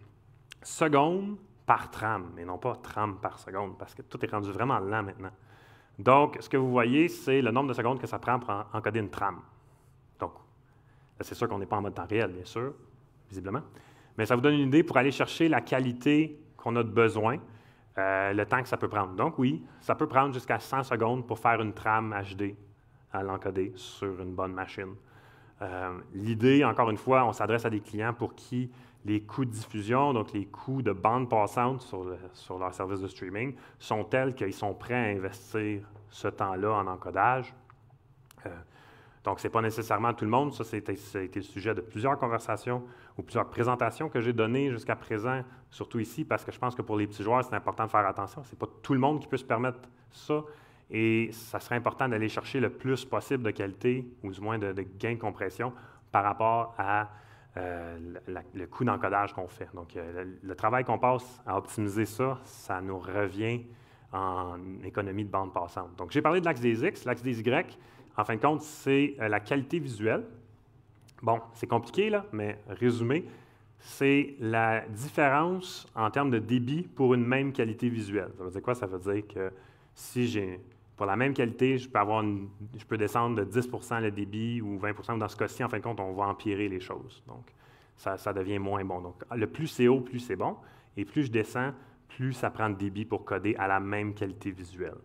seconde par trame, et non pas trame par seconde, parce que tout est rendu vraiment lent maintenant. Donc, ce que vous voyez, c'est le nombre de secondes que ça prend pour encoder une trame. Donc, c'est sûr qu'on n'est pas en mode temps réel, bien sûr, visiblement. Mais ça vous donne une idée pour aller chercher la qualité qu'on a de besoin, euh, le temps que ça peut prendre. Donc, oui, ça peut prendre jusqu'à 100 secondes pour faire une trame HD à l'encoder sur une bonne machine. Euh, l'idée, encore une fois, on s'adresse à des clients pour qui les coûts de diffusion, donc les coûts de bande passante sur, sur leur service de streaming, sont tels qu'ils sont prêts à investir ce temps-là en encodage. Euh, donc, ce n'est pas nécessairement tout le monde. Ça, ça a, été, le sujet de plusieurs conversations ou plusieurs présentations que j'ai données jusqu'à présent, surtout ici, parce que je pense que pour les petits joueurs, c'est important de faire attention. Ce n'est pas tout le monde qui peut se permettre ça. Et ça serait important d'aller chercher le plus possible de qualité, ou du moins de, gain de compression, par rapport à euh, le coût d'encodage qu'on fait. Donc, euh, le, travail qu'on passe à optimiser ça, ça nous revient en économie de bande passante. Donc, j'ai parlé de l'axe des X. L'axe des Y, en fin de compte, c'est euh, la qualité visuelle. Bon, c'est compliqué, là, mais résumé, c'est la différence en termes de débit pour une même qualité visuelle. Ça veut dire quoi? Ça veut dire que si j'ai pour la même qualité, je peux, descendre de 10 le débit ou 20 dans ce cas-ci, en fin de compte, on va empirer les choses. Donc, ça, devient moins bon. Donc, le plus c'est haut, plus c'est bon. Et plus je descends, plus ça prend de débit pour coder à la même qualité visuelle.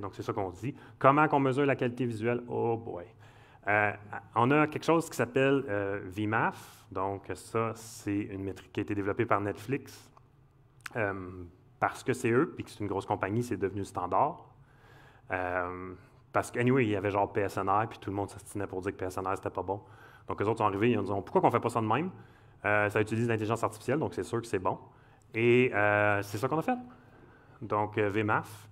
Donc, c'est ça qu'on dit. Comment qu'on mesure la qualité visuelle? Oh boy! Euh, on a quelque chose qui s'appelle euh, VMAF. Donc, ça, c'est une métrique qui a été développée par Netflix. Euh, parce que c'est eux, puis que c'est une grosse compagnie, c'est devenu standard. Euh, parce qu'anyway, il y avait genre PSNR, puis tout le monde s'astinait pour dire que PSNR, c'était pas bon. Donc, les autres sont arrivés, ils ont dit Pourquoi qu'on fait pas ça de même euh, Ça utilise l'intelligence artificielle, donc c'est sûr que c'est bon. Et euh, c'est ça qu'on a fait. Donc, VMAF.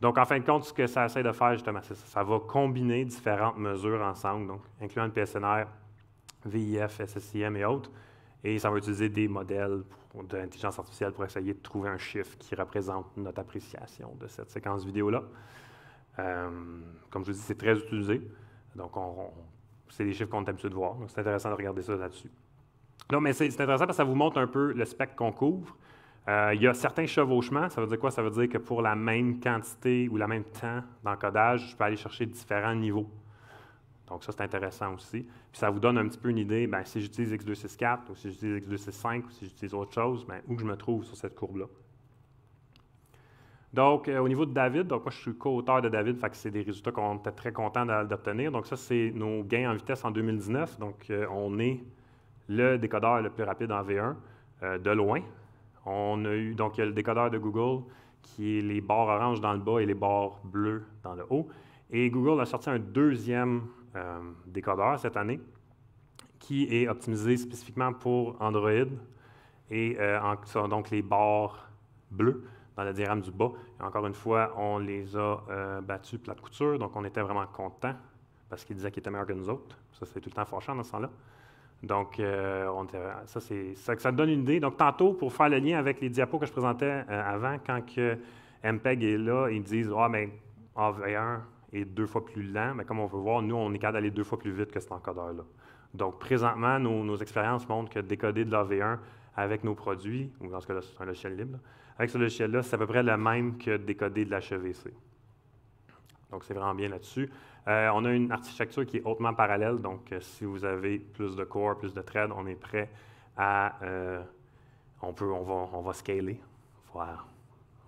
Donc, en fin de compte, ce que ça essaie de faire, justement, c'est ça. Ça va combiner différentes mesures ensemble, donc incluant le PSNR, VIF, SSIM et autres. Et ça va utiliser des modèles d'intelligence artificielle pour essayer de trouver un chiffre qui représente notre appréciation de cette séquence vidéo-là. Euh, comme je vous dis, c'est très utilisé. Donc, c'est des chiffres qu'on est habitué de voir. Donc, c'est intéressant de regarder ça là-dessus. Non, mais c'est, intéressant parce que ça vous montre un peu le spectre qu'on couvre. Euh, il y a certains chevauchements. Ça veut dire quoi? Ça veut dire que pour la même quantité ou la même temps d'encodage, je peux aller chercher différents niveaux. Donc, ça, c'est intéressant aussi. Puis, ça vous donne un petit peu une idée, ben, si j'utilise X264 ou si j'utilise X265 ou si j'utilise autre chose, bien, où je me trouve sur cette courbe-là. Donc, euh, au niveau de David, moi, je suis co-auteur de David, que c'est des résultats qu'on est très content d'obtenir. Donc, ça, c'est nos gains en vitesse en 2019. Donc, euh, on est le décodeur le plus rapide en V1, euh, de loin. On a eu, donc, le décodeur de Google qui est les barres oranges dans le bas et les barres bleues dans le haut. Et Google a sorti un deuxième décodeur cette année qui est optimisé spécifiquement pour Android et sont donc les barres bleues. La la diagramme du bas. Et encore une fois, on les a euh, battus battus plate couture, donc on était vraiment contents parce qu'ils disaient qu'ils étaient meilleurs que nous autres. Ça, c'est tout le temps fâchant dans ce sens-là. Donc, euh, ça, donne une idée. Donc, tantôt, pour faire le lien avec les diapos que je présentais euh, avant, quand que MPEG est là, ils disent Ah, mais ben, AV1 est deux fois plus lent, mais comme on veut voir, nous, on est capable d'aller deux fois plus vite que cet encodeur-là. Donc, présentement, nos, nos expériences montrent que décoder de l'AV1, avec nos produits, ou dans ce cas-là, c'est un logiciel libre, avec ce logiciel-là, c'est à peu près le même que décoder de la e Donc, c'est vraiment bien là-dessus. Euh, on a une architecture qui est hautement parallèle, donc euh, si vous avez plus de core, plus de thread, on est prêt à... Euh, on, va, scaler, on va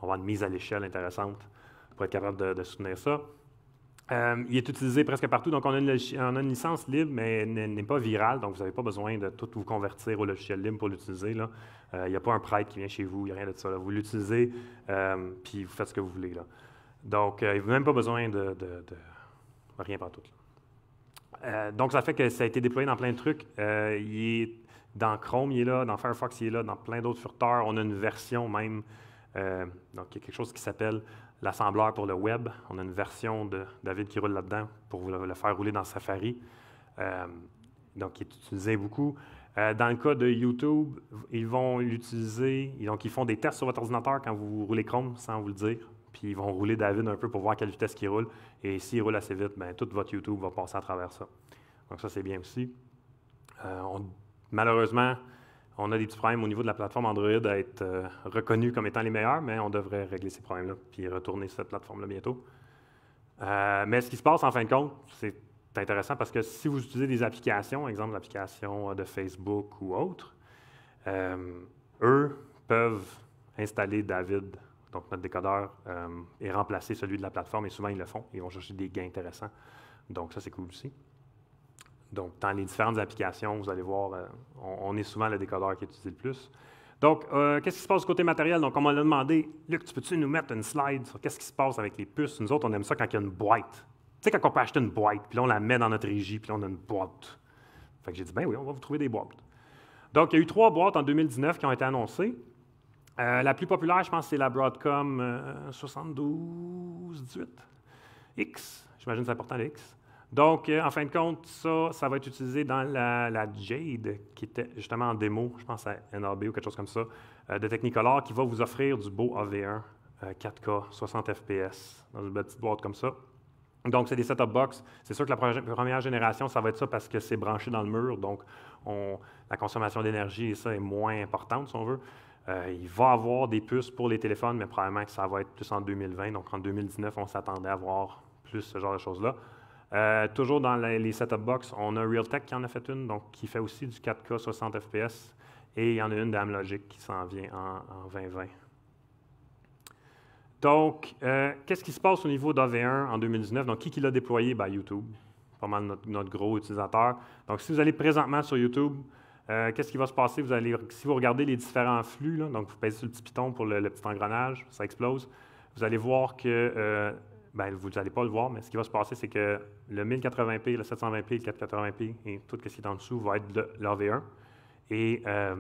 avoir une mise à l'échelle intéressante pour être capable de soutenir ça. Euh, il est utilisé presque partout, donc on a une, licence libre, mais elle n'est pas virale, donc vous n'avez pas besoin de tout vous convertir au logiciel libre pour l'utiliser. Euh, il n'y a pas un prêtre qui vient chez vous, il n'y a rien de ça. Vous l'utilisez, euh, puis vous faites ce que vous voulez. Là. Donc, n'y a même pas besoin de, de rien partout. donc, ça fait que ça a été déployé dans plein de trucs. dans Chrome, il est là, dans Firefox, il est là, dans plein d'autres furteurs. On a une version même, donc il y a quelque chose qui s'appelle l'assembleur pour le web. On a une version de David qui roule là-dedans pour vous le, faire rouler dans Safari. Euh, donc, il est utilisé beaucoup. Euh, dans le cas de YouTube, ils vont l'utiliser. Donc, ils font des tests sur votre ordinateur quand vous roulez Chrome, sans vous le dire. Puis, ils vont rouler David un peu pour voir quelle vitesse il roule. Et s'il roule assez vite, bien, tout votre YouTube va passer à travers ça. Donc, ça, c'est bien aussi. Euh, malheureusement, on a des petits problèmes au niveau de la plateforme Android à être euh, comme étant les meilleurs, mais on devrait régler ces problèmes-là puis retourner sur cette plateforme-là bientôt. Euh, mais ce qui se passe en fin de compte, c'est intéressant parce que si vous utilisez des applications, exemple l'application euh, de Facebook ou autre, eux peuvent installer David, donc notre décodeur, et remplacer celui de la plateforme. Et souvent, ils le font. Ils vont chercher des gains intéressants. Donc, ça, c'est cool aussi. Donc, dans les différentes applications, vous allez voir, euh, on, est souvent le décodeur qui est utilisé le plus. Donc, euh, qu'est-ce qui se passe du côté matériel? Donc, on m'a demandé, Luc, tu peux-tu nous mettre une slide sur qu'est-ce qui se passe avec les puces? Nous autres, on aime ça quand il y a une boîte. Tu sais, quand on peut acheter une boîte, puis là, on la met dans notre régie, puis là, on a une boîte. Fait que j'ai dit, ben oui, on va vous trouver des boîtes. Donc, il y a eu trois boîtes en 2019 qui ont été annoncées. Euh, la plus populaire, je pense, c'est la Broadcom 18? x J'imagine que c'est important, l'X. X. Donc, euh, en fin de compte, ça, ça va être utilisé dans la, Jade, qui était justement en démo, je pense à NRB ou quelque chose comme ça, euh, de Technicolor, qui va vous offrir du beau AV1 4K, 60 FPS, dans une petite boîte comme ça. Donc, c'est des setup box. C'est sûr que la première génération, ça va être ça parce que c'est branché dans le mur, donc la consommation d'énergie et ça est moins importante, si on veut. Euh, il va y avoir des puces pour les téléphones, mais probablement que ça va être plus en 2020. Donc, en 2019, on s'attendait à avoir plus ce genre de choses-là. Euh, toujours dans les setup box, on a Realtek qui en a fait une, donc qui fait aussi du 4K 60 FPS, et il y en a une d'Amlogic qui s'en vient en, 2020. Donc, euh, qu'est-ce qui se passe au niveau d'AV1 en 2019? Donc, qui, l'a déployé? Ben, YouTube, pas mal notre, notre, gros utilisateur. Donc, si vous allez présentement sur YouTube, euh, qu'est-ce qui va se passer? si vous regardez les différents flux, donc vous pèsez sur le petit piton pour le, petit engrenage, ça explose, vous allez voir que ben, vous n'allez pas le voir, mais ce qui va se passer, c'est que le 1080p, le 720p, le 480p et tout ce qui est en dessous va être l'AV1. Et euh,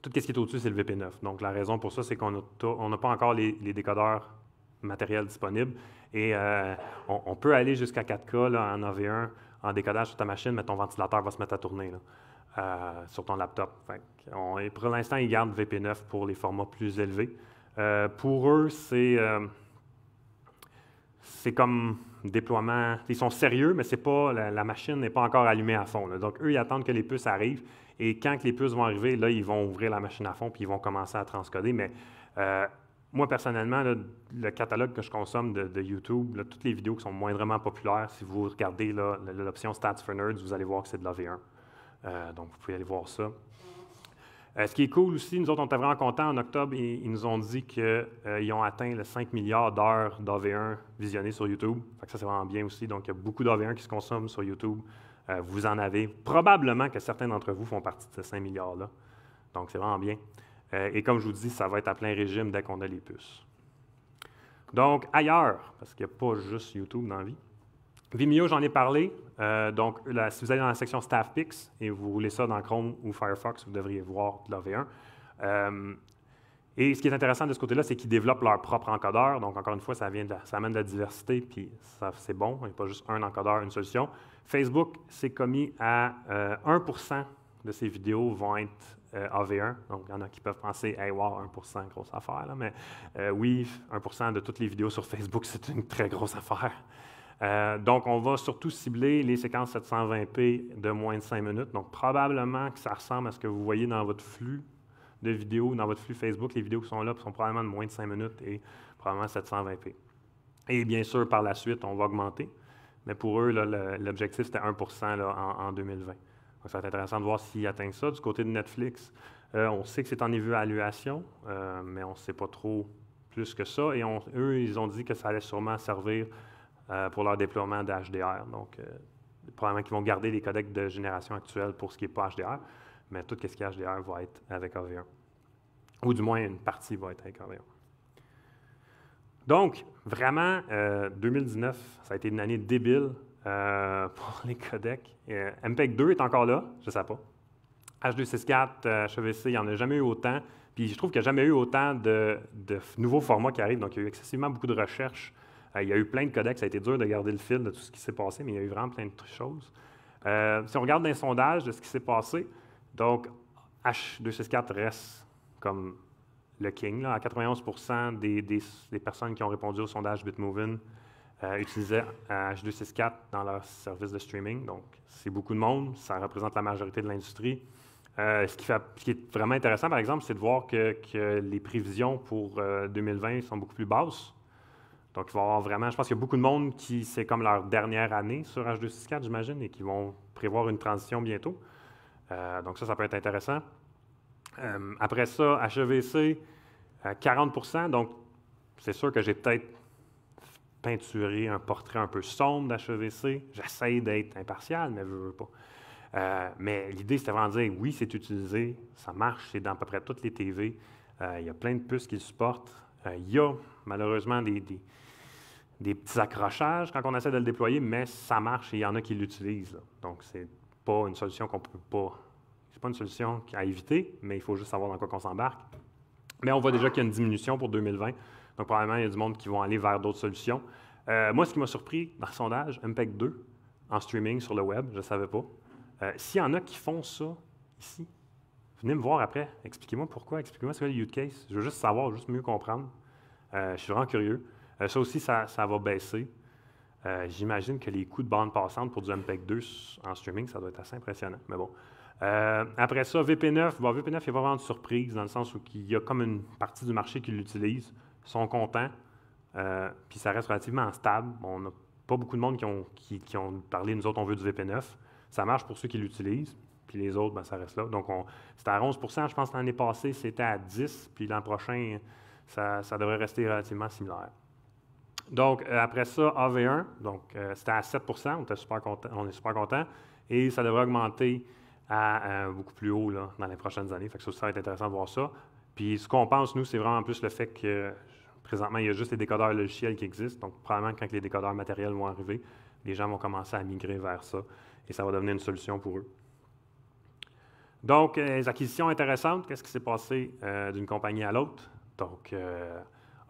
tout ce qui est au-dessus, c'est le VP9. Donc, la raison pour ça, c'est qu'on n'a pas encore les, décodeurs matériels disponibles. Et euh, on, peut aller jusqu'à 4K en AV1 en décodage sur ta machine, mais ton ventilateur va se mettre à tourner euh, sur ton laptop. Fait on, pour l'instant, ils gardent VP9 pour les formats plus élevés. pour eux, c'est c'est comme déploiement. Ils sont sérieux, mais c'est pas la, machine n'est pas encore allumée à fond. Donc, eux, ils attendent que les puces arrivent. Et quand que les puces vont arriver, là, ils vont ouvrir la machine à fond puis ils vont commencer à transcoder. Mais euh, moi, personnellement, le catalogue que je consomme de, YouTube, toutes les vidéos qui sont moindrement populaires, si vous regardez l'option Stats for Nerds, vous allez voir que c'est de la V1. Euh, donc, vous pouvez aller voir ça. Euh, ce qui est cool aussi, nous autres, on était vraiment contents. En octobre, ils, nous ont dit qu'ils euh, ont atteint le 5 milliards d'heures d'AV1 visionnées sur YouTube. que ça, c'est vraiment bien aussi. Donc, il y a beaucoup d'AV1 qui se consomment sur YouTube. Euh, vous en avez. Probablement que certains d'entre vous font partie de ces 5 milliards-là. Donc, c'est vraiment bien. et comme je vous dis, ça va être à plein régime dès qu'on a les puces. Donc, ailleurs, parce qu'il n'y a pas juste YouTube dans la vie. Vimeo, j'en ai parlé. Euh, donc, si vous allez dans la section Staff Picks et vous roulez ça dans Chrome ou Firefox, vous devriez voir de la 1 euh, et ce qui est intéressant de ce côté-là, c'est qu'ils développent leur propre encodeur. Donc, encore une fois, ça, amène de la diversité, puis c'est bon. Il n'y a pas juste un encodeur, une solution. Facebook s'est commis à 1 euh, de ses vidéos vont être AV1. Donc, il y en a qui peuvent penser, hey, wow, 1 grosse affaire. Mais euh, oui, 1 de toutes les vidéos sur Facebook, c'est une très grosse affaire. Euh, donc, on va surtout cibler les séquences 720p de moins de 5 minutes. Donc, probablement que ça ressemble à ce que vous voyez dans votre flux de vidéos, dans votre flux Facebook. Les vidéos qui sont là sont probablement de moins de 5 minutes et probablement 720p. Et bien sûr, par la suite, on va augmenter. Mais pour eux, l'objectif, c'était 1 en, 2020. Donc, ça va être intéressant de voir s'ils atteignent ça. Du côté de Netflix, euh, on sait que c'est en évaluation, euh, mais on ne sait pas trop plus que ça. Et eux, ils ont dit que ça allait sûrement servir euh, pour leur déploiement d'HDR. Donc, euh, probablement qu'ils vont garder les codecs de génération actuelle pour ce qui n'est pas HDR, mais tout ce qui est HDR va être avec AV1. Ou du moins, une partie va être avec AV1. Donc, vraiment, 2019, euh, ça a été une année débile pour les codecs. MPEG 2 est encore là, je ne sais pas. H264, HEVC, il n'y en a jamais eu autant. Puis je trouve qu'il n'y a jamais eu autant de, de, nouveaux formats qui arrivent. Donc, il y a eu excessivement beaucoup de recherches euh, il y a eu plein de codecs, ça a été dur de garder le fil de tout ce qui s'est passé, mais il y a eu vraiment plein de choses. Euh, si on regarde dans les sondages de ce qui s'est passé, donc H264 reste comme le king. À 91 des, personnes qui ont répondu au sondage Bitmovin euh, utilisaient H264 dans leur service de streaming. Donc, c'est beaucoup de monde, ça représente la majorité de l'industrie. Euh, ce, qui est vraiment intéressant, par exemple, c'est de voir que, les prévisions pour 2020 sont beaucoup plus basses donc, il va y avoir vraiment, je pense qu'il y a beaucoup de monde qui, c'est comme leur dernière année sur H264, j'imagine, et qui vont prévoir une transition bientôt. Euh, donc, ça, ça peut être intéressant. Euh, après ça, HEVC, 40 euh, Donc, c'est sûr que j'ai peut-être peinturé un portrait un peu sombre d'HEVC. J'essaie d'être impartial, mais je ne veux pas. mais l'idée, c'est vraiment de dire oui, c'est utilisé, ça marche, c'est dans à peu près toutes les TV. Il y a plein de puces qui le supportent. Il y a malheureusement des des petits accrochages quand on essaie de le déployer, mais ça marche et il y en a qui l'utilisent. Donc, c'est pas une solution qu'on peut pas. C'est pas une solution à éviter, mais il faut juste savoir dans quoi on s'embarque. Mais on voit déjà qu'il y a une diminution pour 2020. Donc, probablement, il y a du monde qui vont aller vers d'autres solutions. Euh, moi, ce qui m'a surpris dans le sondage, MPEG 2 en streaming sur le web, je ne savais pas. Euh, s'il y en a qui font ça ici, venez me voir après. Expliquez-moi pourquoi. Expliquez-moi ce qu'est le use case. Je veux juste savoir, juste mieux comprendre. Euh, je suis vraiment curieux. Euh, ça aussi, ça, va baisser. Euh, j'imagine que les coûts de bande passante pour du MPEG 2 en streaming, ça doit être assez impressionnant. Mais bon. Euh, après ça, VP9, VP9, il va avoir une surprise dans le sens où il y a comme une partie du marché qui l'utilise, sont contents, puis ça reste relativement stable. on n'a pas beaucoup de monde qui ont, parlé, nous autres, on veut du VP9. Ça marche pour ceux qui l'utilisent, puis les autres, ben, ça reste là. Donc, c'était à 11 je pense, l'année passée, c'était à 10 puis l'an prochain, ça devrait rester relativement similaire. Donc, euh, après ça, AV1, donc euh, c'était à 7 on, était super content, on est super content. Et ça devrait augmenter à euh, beaucoup plus haut là, dans les prochaines années. Fait que ça, ça va être intéressant de voir ça. Puis ce qu'on pense, nous, c'est vraiment plus le fait que présentement, il y a juste les décodeurs logiciels qui existent. Donc, probablement, quand les décodeurs matériels vont arriver, les gens vont commencer à migrer vers ça. Et ça va devenir une solution pour eux. Donc, les acquisitions intéressantes, qu'est-ce qui s'est passé d'une compagnie à l'autre? Donc,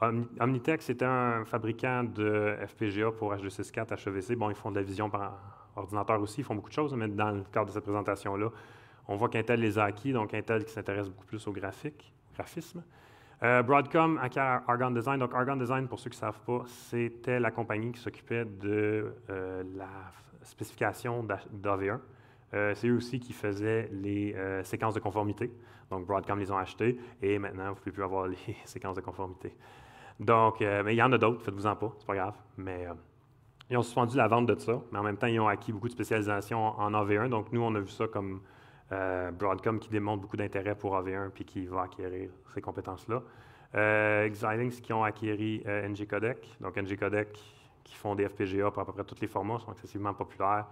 Omnitech, c'était un fabricant de FPGA pour H264, HEVC. Bon, ils font de la vision par ordinateur aussi, ils font beaucoup de choses, mais dans le cadre de cette présentation-là, on voit qu'Intel les a acquis, donc Intel qui s'intéresse beaucoup plus au graphique, graphisme. Euh, Broadcom acquiert Argon Design. Donc, Argon Design, pour ceux qui ne savent pas, c'était la compagnie qui s'occupait de euh, la spécification d'AV1. Euh, c'est eux aussi qui faisaient les séquences de conformité. Donc, Broadcom les ont achetées et maintenant, vous ne pouvez plus avoir les séquences de conformité. Donc, euh, il y en a d'autres, faites-vous-en pas, c'est pas grave. Mais euh, ils ont suspendu la vente de ça, mais en même temps, ils ont acquis beaucoup de spécialisation en, AV1. Donc, nous, on a vu ça comme euh, Broadcom qui démontre beaucoup d'intérêt pour AV1 puis qui va acquérir ces compétences-là. Xilinx qui ont acquéri NG Codec. Donc, NG Codec qui font des FPGA pour à peu près tous les formats, sont excessivement populaires.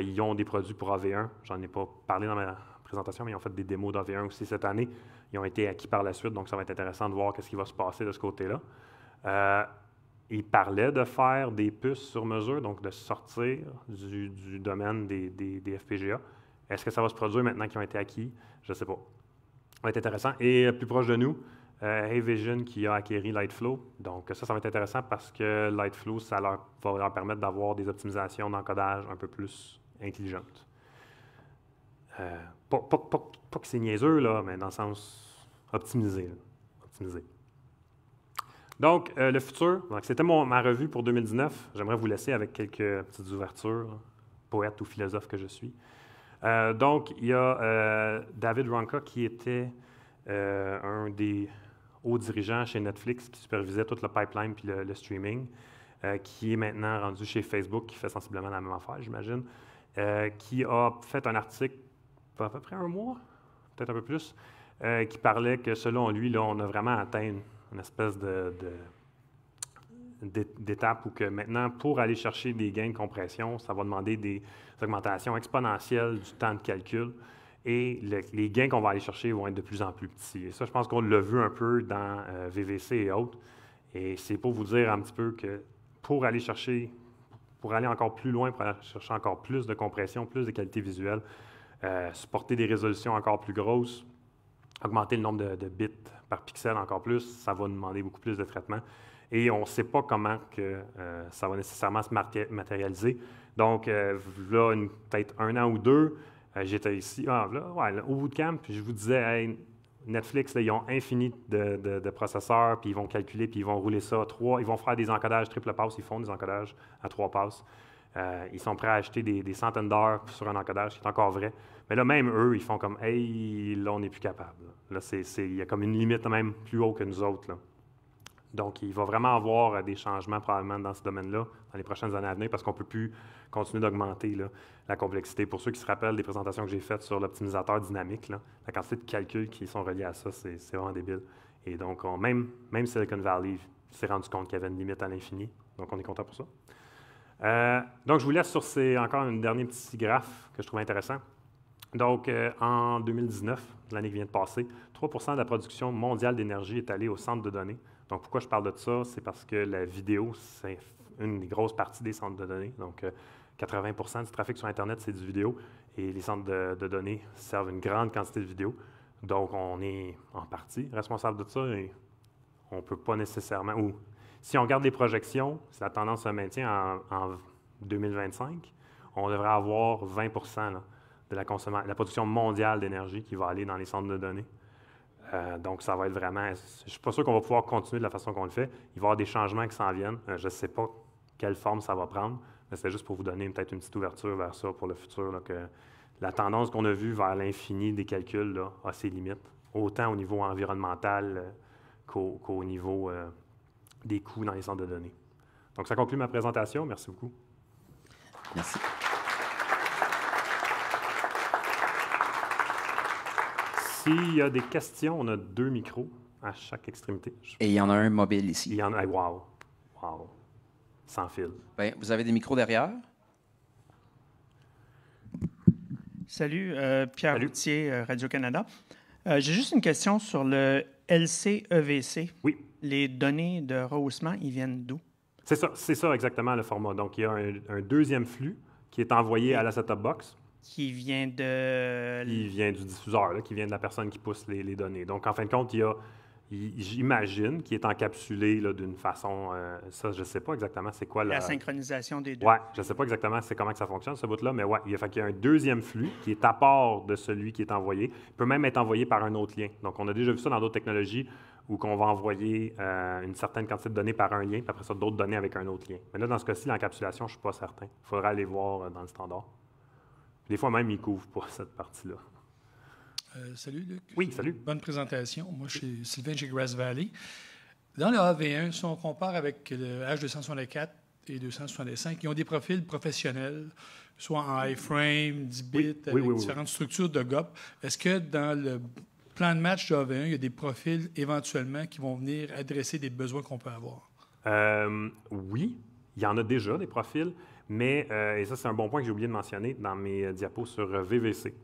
ils ont des produits pour AV1. J'en ai pas parlé dans ma présentation, mais ils ont fait des démos d'AV1 aussi cette année. Ils ont été acquis par la suite, donc ça va être intéressant de voir qu'est ce qui va se passer de ce côté-là. Euh, ils parlaient de faire des puces sur mesure, donc de sortir du, domaine des, FPGA. Est-ce que ça va se produire maintenant qu'ils ont été acquis? Je ne sais pas. Ça va être intéressant. Et euh, plus proche de nous, euh, qui a acquéri Lightflow. Donc ça, ça va être intéressant parce que Lightflow, ça leur, va leur permettre d'avoir des optimisations d'encodage un peu plus intelligentes. Euh, pas, que c'est niaiseux, là, mais dans le sens optimisé. Donc, euh, le futur, c'était ma revue pour 2019. J'aimerais vous laisser avec quelques petites ouvertures, poète ou philosophe que je suis. Euh, donc, il y a euh, David Ronca qui était un des hauts dirigeants chez Netflix qui supervisait tout le pipeline puis le, le streaming, qui est maintenant rendu chez Facebook, qui fait sensiblement la même affaire, j'imagine, qui a fait un article à peu près un mois, peut-être un peu plus, euh, qui parlait que selon lui, là, on a vraiment atteint une espèce de, d'étape où que maintenant, pour aller chercher des gains de compression, ça va demander des augmentations exponentielles du temps de calcul et les gains qu'on va aller chercher vont être de plus en plus petits. Et ça, je pense qu'on l'a vu un peu dans euh, VVC et autres. Et c'est pour vous dire un petit peu que pour aller chercher, pour aller encore plus loin, pour aller chercher encore plus de compression, plus de qualité visuelle, euh, supporter des résolutions encore plus grosses, augmenter le nombre de, bits par pixel encore plus, ça va demander beaucoup plus de traitement. Et on ne sait pas comment que, euh, ça va nécessairement se matérialiser. Donc, euh, là, peut-être un an ou deux, j'étais ici, au ah, là, de au bootcamp, je vous disais, Netflix, ils ont infini de, processeurs, puis ils vont calculer, puis ils vont rouler ça à trois. Ils vont faire des encodages triple passe, ils font des encodages à trois passes. Euh, ils sont prêts à acheter des, centaines d'heures sur un encodage, qui est encore vrai. Mais là, même eux, ils font comme Hey, là, on n'est plus capable. Là, il y a comme une limite même plus haute que nous autres. Donc, il va vraiment avoir euh, des changements probablement dans ce domaine-là dans les prochaines années à venir parce qu'on ne peut plus continuer d'augmenter la complexité. Pour ceux qui se rappellent des présentations que j'ai faites sur l'optimisateur dynamique, la quantité de calculs qui sont reliés à ça, c'est vraiment débile. Et donc, même, même Silicon Valley s'est rendu compte qu'il y avait une limite à l'infini. Donc, on est content pour ça. Euh, donc, je vous laisse sur ces, encore un dernier petit graphe que je trouve intéressant. Donc, euh, en 2019, l'année qui vient de passer, 3 de la production mondiale d'énergie est allée au centre de données. Donc, pourquoi je parle de ça? C'est parce que la vidéo, c'est une grosse partie des centres de données. Donc, 80 euh, du trafic sur Internet, c'est du vidéo. Et les centres de, de, données servent une grande quantité de vidéos. Donc, on est en partie responsable de ça et on ne peut pas nécessairement, ou si on regarde les projections, si la tendance se maintient en, 2025, on devrait avoir 20 de la, production mondiale d'énergie qui va aller dans les centres de données. Euh, donc, ça va être vraiment. Je ne suis pas sûr qu'on va pouvoir continuer de la façon qu'on le fait. Il va y avoir des changements qui s'en viennent. Euh, je ne sais pas quelle forme ça va prendre, mais c'est juste pour vous donner peut-être une petite ouverture vers ça pour le futur. la tendance qu'on a vue vers l'infini des calculs a ses limites, autant au niveau environnemental euh, qu'au niveau des coûts dans les centres de données. Donc, ça conclut ma présentation. Merci beaucoup. Merci. S'il y a des questions, on a deux micros à chaque extrémité. Et il y en a un mobile ici. Il y en a. Wow. Wow. Sans fil. Ben, vous avez des micros derrière? Salut, euh, Pierre Salut. Euh, Radio-Canada. Euh, j'ai juste une question sur le LCEVC. E oui les données de rehaussement, ils viennent d'où? C'est ça, c'est ça exactement le format. Donc, il y a un, deuxième flux qui est envoyé à la setup box. Qui vient de... Il vient du diffuseur, qui vient de la personne qui pousse les, données. Donc, en fin de compte, il y a, j'imagine, qui est encapsulé d'une façon... Euh, ça, je ne sais pas exactement c'est quoi la... La synchronisation des deux. Oui, je ne sais pas exactement c'est comment ça fonctionne, ce bout-là, mais oui, il, y a, fait qu'il y a un deuxième flux qui est à part de celui qui est envoyé. Il peut même être envoyé par un autre lien. Donc, on a déjà vu ça dans d'autres technologies ou qu'on va envoyer euh, une certaine quantité de données par un lien, puis après ça, d'autres données avec un autre lien. Mais là, dans ce cas-ci, l'encapsulation, je ne suis pas certain. Il faudra aller voir euh, dans le standard. Des fois même, ils couvrent pas cette partie-là. Euh, salut, Luc. Oui, salut. Bonne présentation. Moi, je suis Sylvain chez Grass Valley. Dans le AV1, si on compare avec le H264 et 265, ils ont des profils professionnels, soit en iframe, 10 bits, avec différentes structures de GOP. Est-ce que dans le plan de match de AV1, il y a des profils éventuellement qui vont venir adresser des besoins qu'on peut avoir? Euh, oui, il y en a déjà des profils, mais, euh, et ça c'est un bon point que j'ai oublié de mentionner dans mes euh, diapos sur VVC.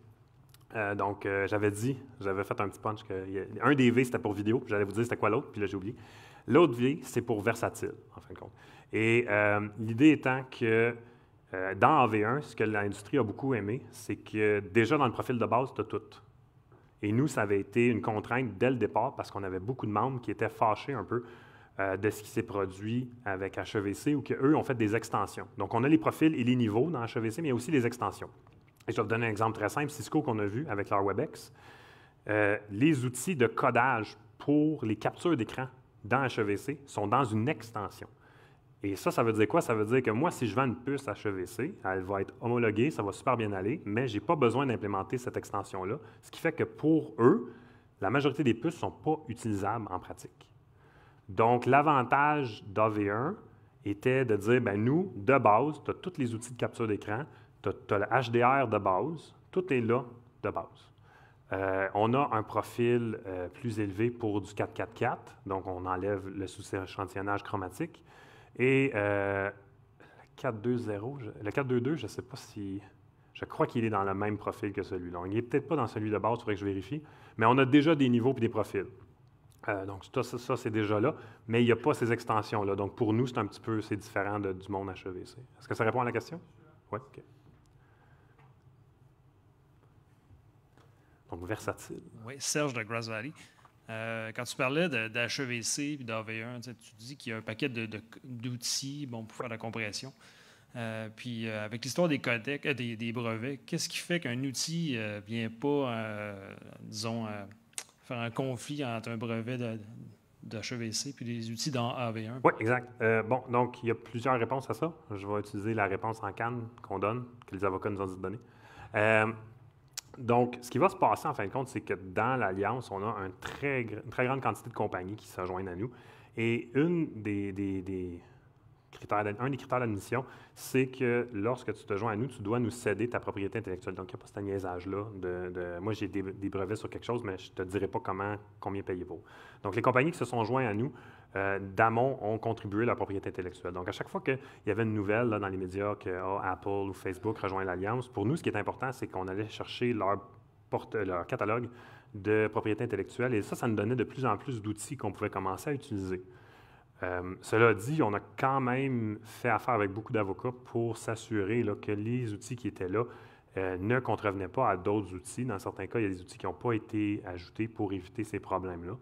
donc, j'avais dit, j'avais fait un petit punch que un des V, c'était pour vidéo, j'allais vous dire c'était quoi l'autre, puis là, j'ai oublié. L'autre V, c'est pour versatile, en fin de compte. Et l'idée étant que dans AV1, ce que l'industrie a beaucoup aimé, c'est que déjà dans le profil de base, tu as tout. Et nous, ça avait été une contrainte dès le départ parce qu'on avait beaucoup de membres qui étaient fâchés un peu euh, de ce qui s'est produit avec HEVC ou eux ont fait des extensions. Donc, on a les profils et les niveaux dans HEVC, mais il y aussi les extensions. Et je vais vous donner un exemple très simple, Cisco qu'on a vu avec leur WebEx. Euh, les outils de codage pour les captures d'écran dans HEVC sont dans une extension. Et ça, ça veut dire quoi? Ça veut dire que moi, si je vends une puce HEVC, elle va être homologuée, ça va super bien aller, mais je n'ai pas besoin d'implémenter cette extension-là, ce qui fait que pour eux, la majorité des puces ne sont pas utilisables en pratique. Donc, l'avantage d'AV1 était de dire, ben nous, de base, tu as tous les outils de capture d'écran, tu as, le HDR de base, tout est là de base. Euh, on a un profil euh, plus élevé pour du 444, donc on enlève le sous-échantillonnage chromatique. Et euh, 4 le 4.2.2, je ne sais pas si. Je crois qu'il est dans le même profil que celui-là. Il n'est peut-être pas dans celui de base, il faudrait que je vérifie. Mais on a déjà des niveaux et des profils. Euh, donc, ça, c'est déjà là, mais il n'y a pas ces extensions-là. Donc, pour nous, c'est un petit peu c'est différent du monde achevé. Est-ce que ça répond à la question? Oui, Donc, versatile. Oui, Serge de Grass Valley. Euh, quand tu parlais d'HEVC et d'AV1, tu dis qu'il y a un paquet d'outils bon, pour faire la compression. Euh, puis euh, avec l'histoire des codecs, des, brevets, qu'est-ce qui fait qu'un outil ne vient pas, disons, faire un conflit entre un brevet d'HEVC puis des outils dans AV1? Oui, exact. bon, donc il y a plusieurs réponses à ça. Je vais utiliser la réponse en canne qu'on donne, que les avocats nous ont dit donner. Donc, ce qui va se passer en fin de compte, c'est que dans l'Alliance, on a un très, une très grande quantité de compagnies qui se joignent à nous. Et une des, critères un des critères d'admission, c'est que lorsque tu te joins à nous, tu dois nous céder ta propriété intellectuelle. Donc, il n'y a pas cet niaisage-là de, moi, j'ai des, brevets sur quelque chose, mais je ne te dirai pas comment, combien payer vous Donc, les compagnies qui se sont joints à nous euh, d'amont ont contribué à la propriété intellectuelle. Donc, à chaque fois qu'il y avait une nouvelle dans les médias que ah, Apple ou Facebook rejoint l'Alliance, pour nous, ce qui est important, c'est qu'on allait chercher euh, leur, catalogue de propriété intellectuelle. Et ça, ça nous donnait de plus en plus d'outils qu'on pouvait commencer à utiliser. Euh, cela dit, on a quand même fait affaire avec beaucoup d'avocats pour s'assurer que les outils qui étaient là ne contrevenaient pas à d'autres outils. Dans certains cas, il y a des outils qui n'ont pas été ajoutés pour éviter ces problèmes-là.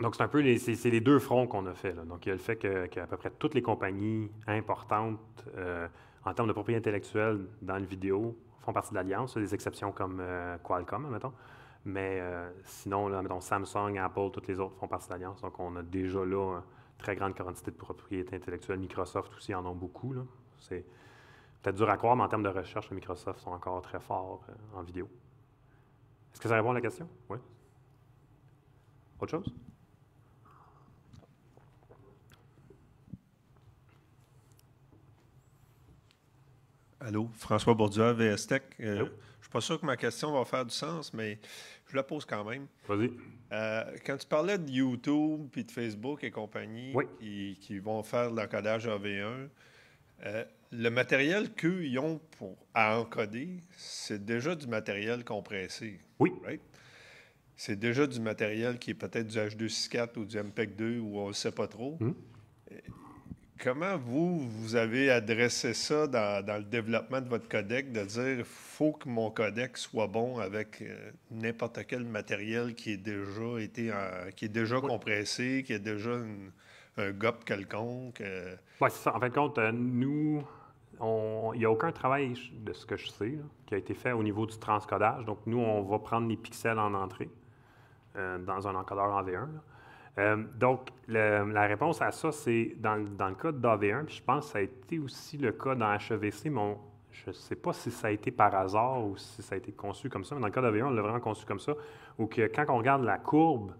Donc, c'est un peu les, deux fronts qu'on a fait. Donc, il y a le fait qu'à peu près toutes les compagnies importantes euh, en termes de propriété intellectuelle dans le vidéo font partie de l'Alliance, des exceptions comme euh, Qualcomm, admettons. Mais euh, sinon, là, Samsung, Apple, toutes les autres font partie de l'Alliance. Donc, on a déjà là une très grande quantité de propriété intellectuelle. Microsoft aussi en ont beaucoup. C'est peut-être dur à croire, mais en termes de recherche, Microsoft sont encore très forts en vidéo. Est-ce que ça répond à la question? Oui. Autre chose? Allô, François Bourdieu, VSTEC. Euh, je ne suis pas sûr que ma question va faire du sens, mais je la pose quand même. Vas-y. Euh, quand tu parlais de YouTube puis de Facebook et compagnie qui, vont faire de l'encodage AV1, euh, le matériel qu'ils ont pour, à encoder, c'est déjà du matériel compressé. Oui. C'est déjà du matériel qui est peut-être du H264 ou du MPEG-2 ou on ne sait pas trop. Hmm. Comment vous, vous avez adressé ça dans, le développement de votre codec, de dire faut que mon codec soit bon avec euh, n'importe quel matériel qui est déjà été qui est déjà compressé, qui est déjà un GOP quelconque? Euh. Oui, c'est ça. En fin de compte, euh, nous, il n'y a aucun travail de ce que je sais qui a été fait au niveau du transcodage. Donc, nous, on va prendre les pixels en entrée dans un encodeur en V1. Euh, donc, la réponse à ça, c'est dans, le cas d'AV1, puis je pense que ça a été aussi le cas dans HEVC, mais je ne sais pas si ça a été par hasard ou si ça a été conçu comme ça, mais dans le cas d'AV1, on l'a vraiment conçu comme ça, ou que quand on regarde la courbe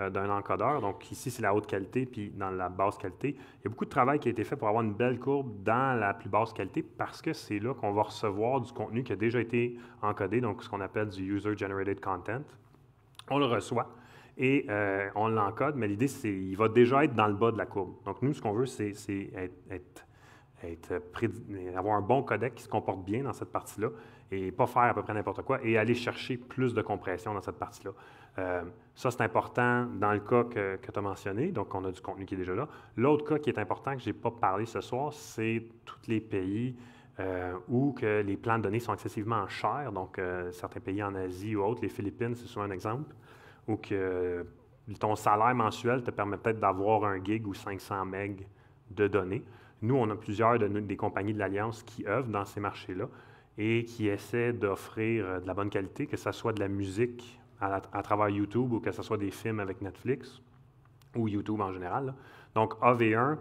euh, d'un encodeur, donc ici c'est la haute qualité, puis dans la basse qualité, il y a beaucoup de travail qui a été fait pour avoir une belle courbe dans la plus basse qualité parce que c'est là qu'on va recevoir du contenu qui a déjà été encodé, donc ce qu'on appelle du user-generated content. On le reçoit et euh, on l'encode, mais l'idée, c'est qu'il va déjà être dans le bas de la courbe. Donc, nous, ce qu'on veut, c'est avoir un bon codec qui se comporte bien dans cette partie-là et pas faire à peu près n'importe quoi et aller chercher plus de compression dans cette partie-là. Euh, ça, c'est important dans le cas que, tu as mentionné, donc on a du contenu qui est déjà là. L'autre cas qui est important que je n'ai pas parlé ce soir, c'est tous les pays euh, où que les plans de données sont excessivement chers, donc certains pays en Asie ou autres, les Philippines, c'est souvent un exemple ou que ton salaire mensuel te permet peut-être d'avoir un gig ou 500 MB de données. Nous, on a plusieurs des compagnies de l'Alliance qui œuvrent dans ces marchés-là et qui essaient d'offrir euh, de la bonne qualité, que ce soit de la musique à, travers YouTube ou que ce soit des films avec Netflix ou YouTube en général. Donc, AV1,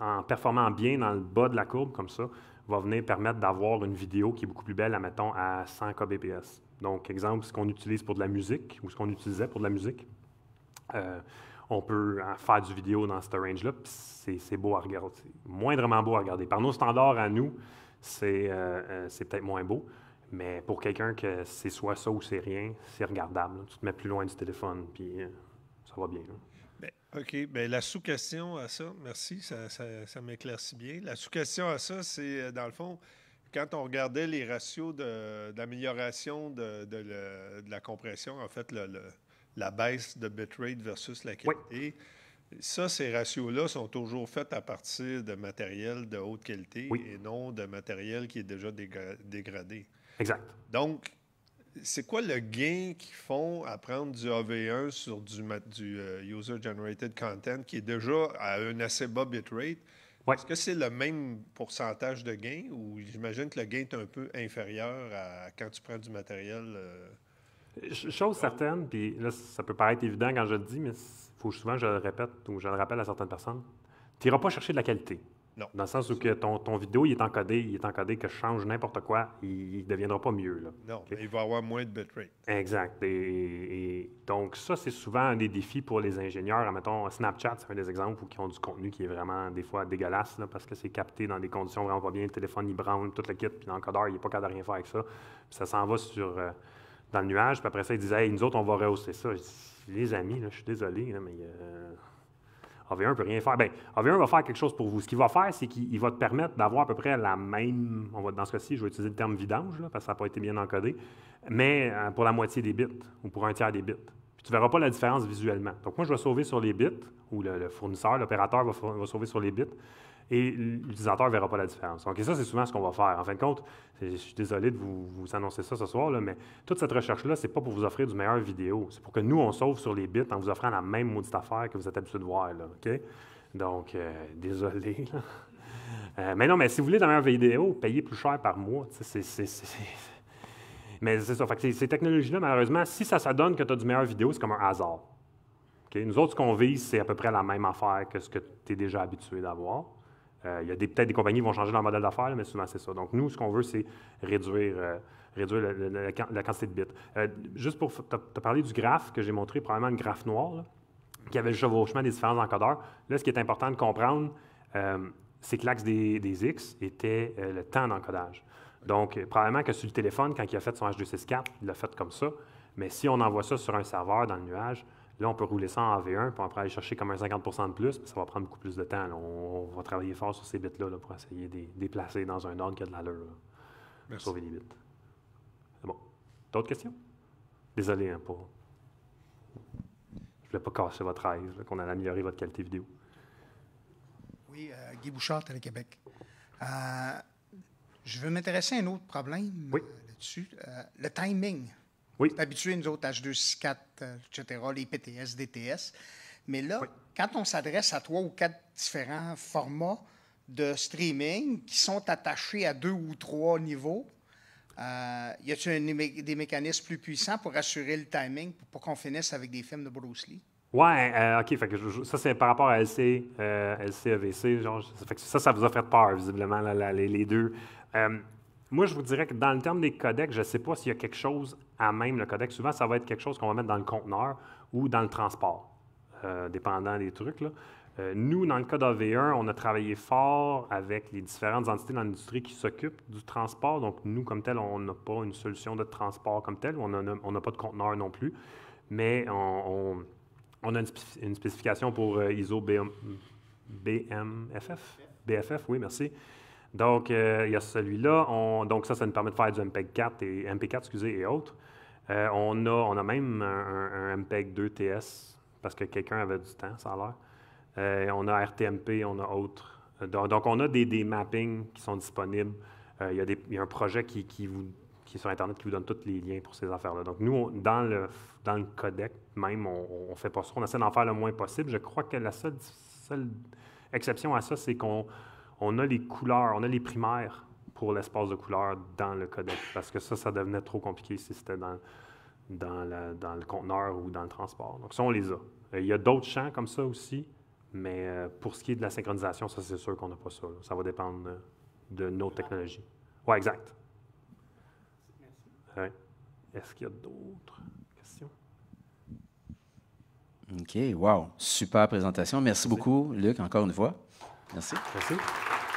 en performant bien dans le bas de la courbe comme ça, va venir permettre d'avoir une vidéo qui est beaucoup plus belle, admettons, à 100 kbps. Donc, exemple, ce qu'on utilise pour de la musique ou ce qu'on utilisait pour de la musique. Euh, on peut hein, faire du vidéo dans ce range-là, c'est beau à regarder. moindrement beau à regarder. Par nos standards à nous, euh, euh, c'est peut-être moins beau, mais pour quelqu'un que c'est soit ça ou c'est rien, c'est regardable. Tu te mets plus loin du téléphone, puis ça va bien. Ben, OK. Ben la sous-question à ça, merci, ça, ça m'éclaircit bien. La sous-question à ça, c'est, dans le fond, quand on regardait les ratios d'amélioration de, de, de, de, la compression, en fait, la baisse de bitrate versus la qualité, ça, ces ratios-là sont toujours faits à partir de matériel de haute qualité et non de matériel qui est déjà dégradé. Exact. Donc, c'est quoi le gain qu'ils font à prendre du AV1 sur du, du euh, user-generated content qui est déjà à un assez bas bitrate? Est-ce que c'est le même pourcentage de gain ou j'imagine que le gain est un peu inférieur à quand tu prends du matériel? Euh? Chose certaine, puis là, ça peut paraître évident quand je le dis, mais il faut souvent que je le répète ou je le rappelle à certaines personnes. Tu n'iras pas chercher de la qualité. Dans le sens où que ton, ton vidéo, il est encodé, il est encodé que je change n'importe quoi, il ne deviendra pas mieux. Non, il va avoir moins de bitrate. Exact. Et, donc, ça, c'est souvent un des défis pour les ingénieurs. Mettons, Snapchat, c'est un des exemples où ils ont du contenu qui est vraiment, des fois, dégueulasse, parce que c'est capté dans des conditions vraiment pas bien. Le téléphone, il branle, tout le kit, puis l'encodeur, il n'est pas capable de rien faire avec ça. Puis ça s'en va sur, euh, dans le nuage. Puis après ça, ils disent hey, nous autres, on va rehausser ça. les amis, je suis désolé, mais. Euh, AV1 ne peut rien faire. Bien, AV1 va faire quelque chose pour vous. Ce qu'il va faire, c'est qu'il va te permettre d'avoir à peu près la même, on dans ce cas-ci, je vais utiliser le terme vidange, parce que ça n'a pas été bien encodé, mais euh, pour la moitié des bits ou pour un tiers des bits. Puis tu ne verras pas la différence visuellement. Donc moi, je vais sauver sur les bits, ou le, fournisseur, l'opérateur va sauver sur les bits et l'utilisateur ne verra pas la différence. Donc, ça, c'est souvent ce qu'on va faire. En fin de compte, je suis désolé de vous, annoncer ça ce soir, mais toute cette recherche-là, ce n'est pas pour vous offrir du meilleur vidéo. C'est pour que nous, on sauve sur les bits en vous offrant la même maudite affaire que vous êtes habitué de voir. Donc, euh, désolé. Euh, mais non, mais si vous voulez la meilleure vidéo, payez plus cher par mois. Mais c'est ça. ces technologies-là, malheureusement, si ça, ça donne que tu as du meilleur vidéo, c'est comme un hasard. Nous autres, ce qu'on vise, c'est à peu près la même affaire que ce que tu es déjà habitué d'avoir. Euh, il y a peut-être des compagnies qui vont changer leur modèle d'affaires, mais souvent c'est ça. Donc nous, ce qu'on veut, c'est réduire, euh, la, quantité de bits. Euh, juste pour te parler du graphe que j'ai montré, probablement un graphe noir, qui avait le chevauchement des différents encodeurs. Là, ce qui est important de comprendre, c'est que l'axe des, des, X était le temps d'encodage. Donc, probablement que sur le téléphone, quand il a fait son H264, il l'a fait comme ça. Mais si on envoie ça sur un serveur dans le nuage, Là, on peut rouler ça en V1, puis après aller chercher comme un 50 de plus, mais ça va prendre beaucoup plus de temps. On, va travailler fort sur ces bits-là pour essayer de les dans un ordre qui a de l'allure. Pour sauver les bits. Bon. D'autres questions? Désolé hein, pour. Je voulais pas casser votre rêve, qu'on allait améliorer votre qualité vidéo. Oui, euh, Guy Bouchard, Télé-Québec. Euh, je veux m'intéresser à un autre problème euh, là-dessus, le timing. Oui. C'est habitué, nous autres, H264, euh, etc., les PTS, DTS. Mais là, quand on s'adresse à trois ou quatre différents formats de streaming qui sont attachés à deux ou trois niveaux, euh, y a-t-il des mécanismes plus puissants pour assurer le timing, pour qu'on finisse avec des films de Bruce Lee? Ouais, euh, OK. ça, c'est par rapport à LC, euh, AVC. E genre, ça, ça vous a fait peur, visiblement, les, deux. Euh, moi, je vous dirais que dans le terme des codecs, je ne sais pas s'il y a quelque chose à même le codec. Souvent, ça va être quelque chose qu'on va mettre dans le conteneur ou dans le transport, euh, dépendant des trucs. Euh, nous, dans le cas d'AV1, on a travaillé fort avec les différentes entités dans l'industrie qui s'occupent du transport. Donc, nous, comme tel, on n'a pas une solution de transport comme tel. On n'a pas de conteneur non plus. Mais on, a une, spécification pour euh, ISO BMFF. BFF, oui, merci. Donc, euh, il y a celui-là. Donc, ça, ça nous permet de faire du MP4 et, MP4 excusez, et autres. Euh, on, a, on a même un, mp MPEG 2TS parce que quelqu'un avait du temps, ça a l'air. Euh, on a RTMP, on a autre. Donc, on a des, mappings qui sont disponibles. Il y, y, a un projet qui, vous, qui est sur Internet qui vous donne tous les liens pour ces affaires-là. Donc, nous, dans, le, dans le codec même, on ne fait pas ça. On essaie d'en faire le moins possible. Je crois que la seule, seule exception à ça, c'est qu'on on a les couleurs, on a les primaires pour l'espace de couleurs dans le codec, parce que ça, ça devenait trop compliqué si c'était dans, le conteneur ou dans le transport. Donc ça, on les a. Euh, il y a d'autres champs comme ça aussi, mais euh, pour ce qui est de la synchronisation, ça, c'est sûr qu'on n'a pas ça. Ça va dépendre de nos technologies. Oui, exact. Est-ce qu'il y a d'autres questions? OK, wow. Super présentation. Merci. beaucoup, Luc, encore une fois. Merci. Merci.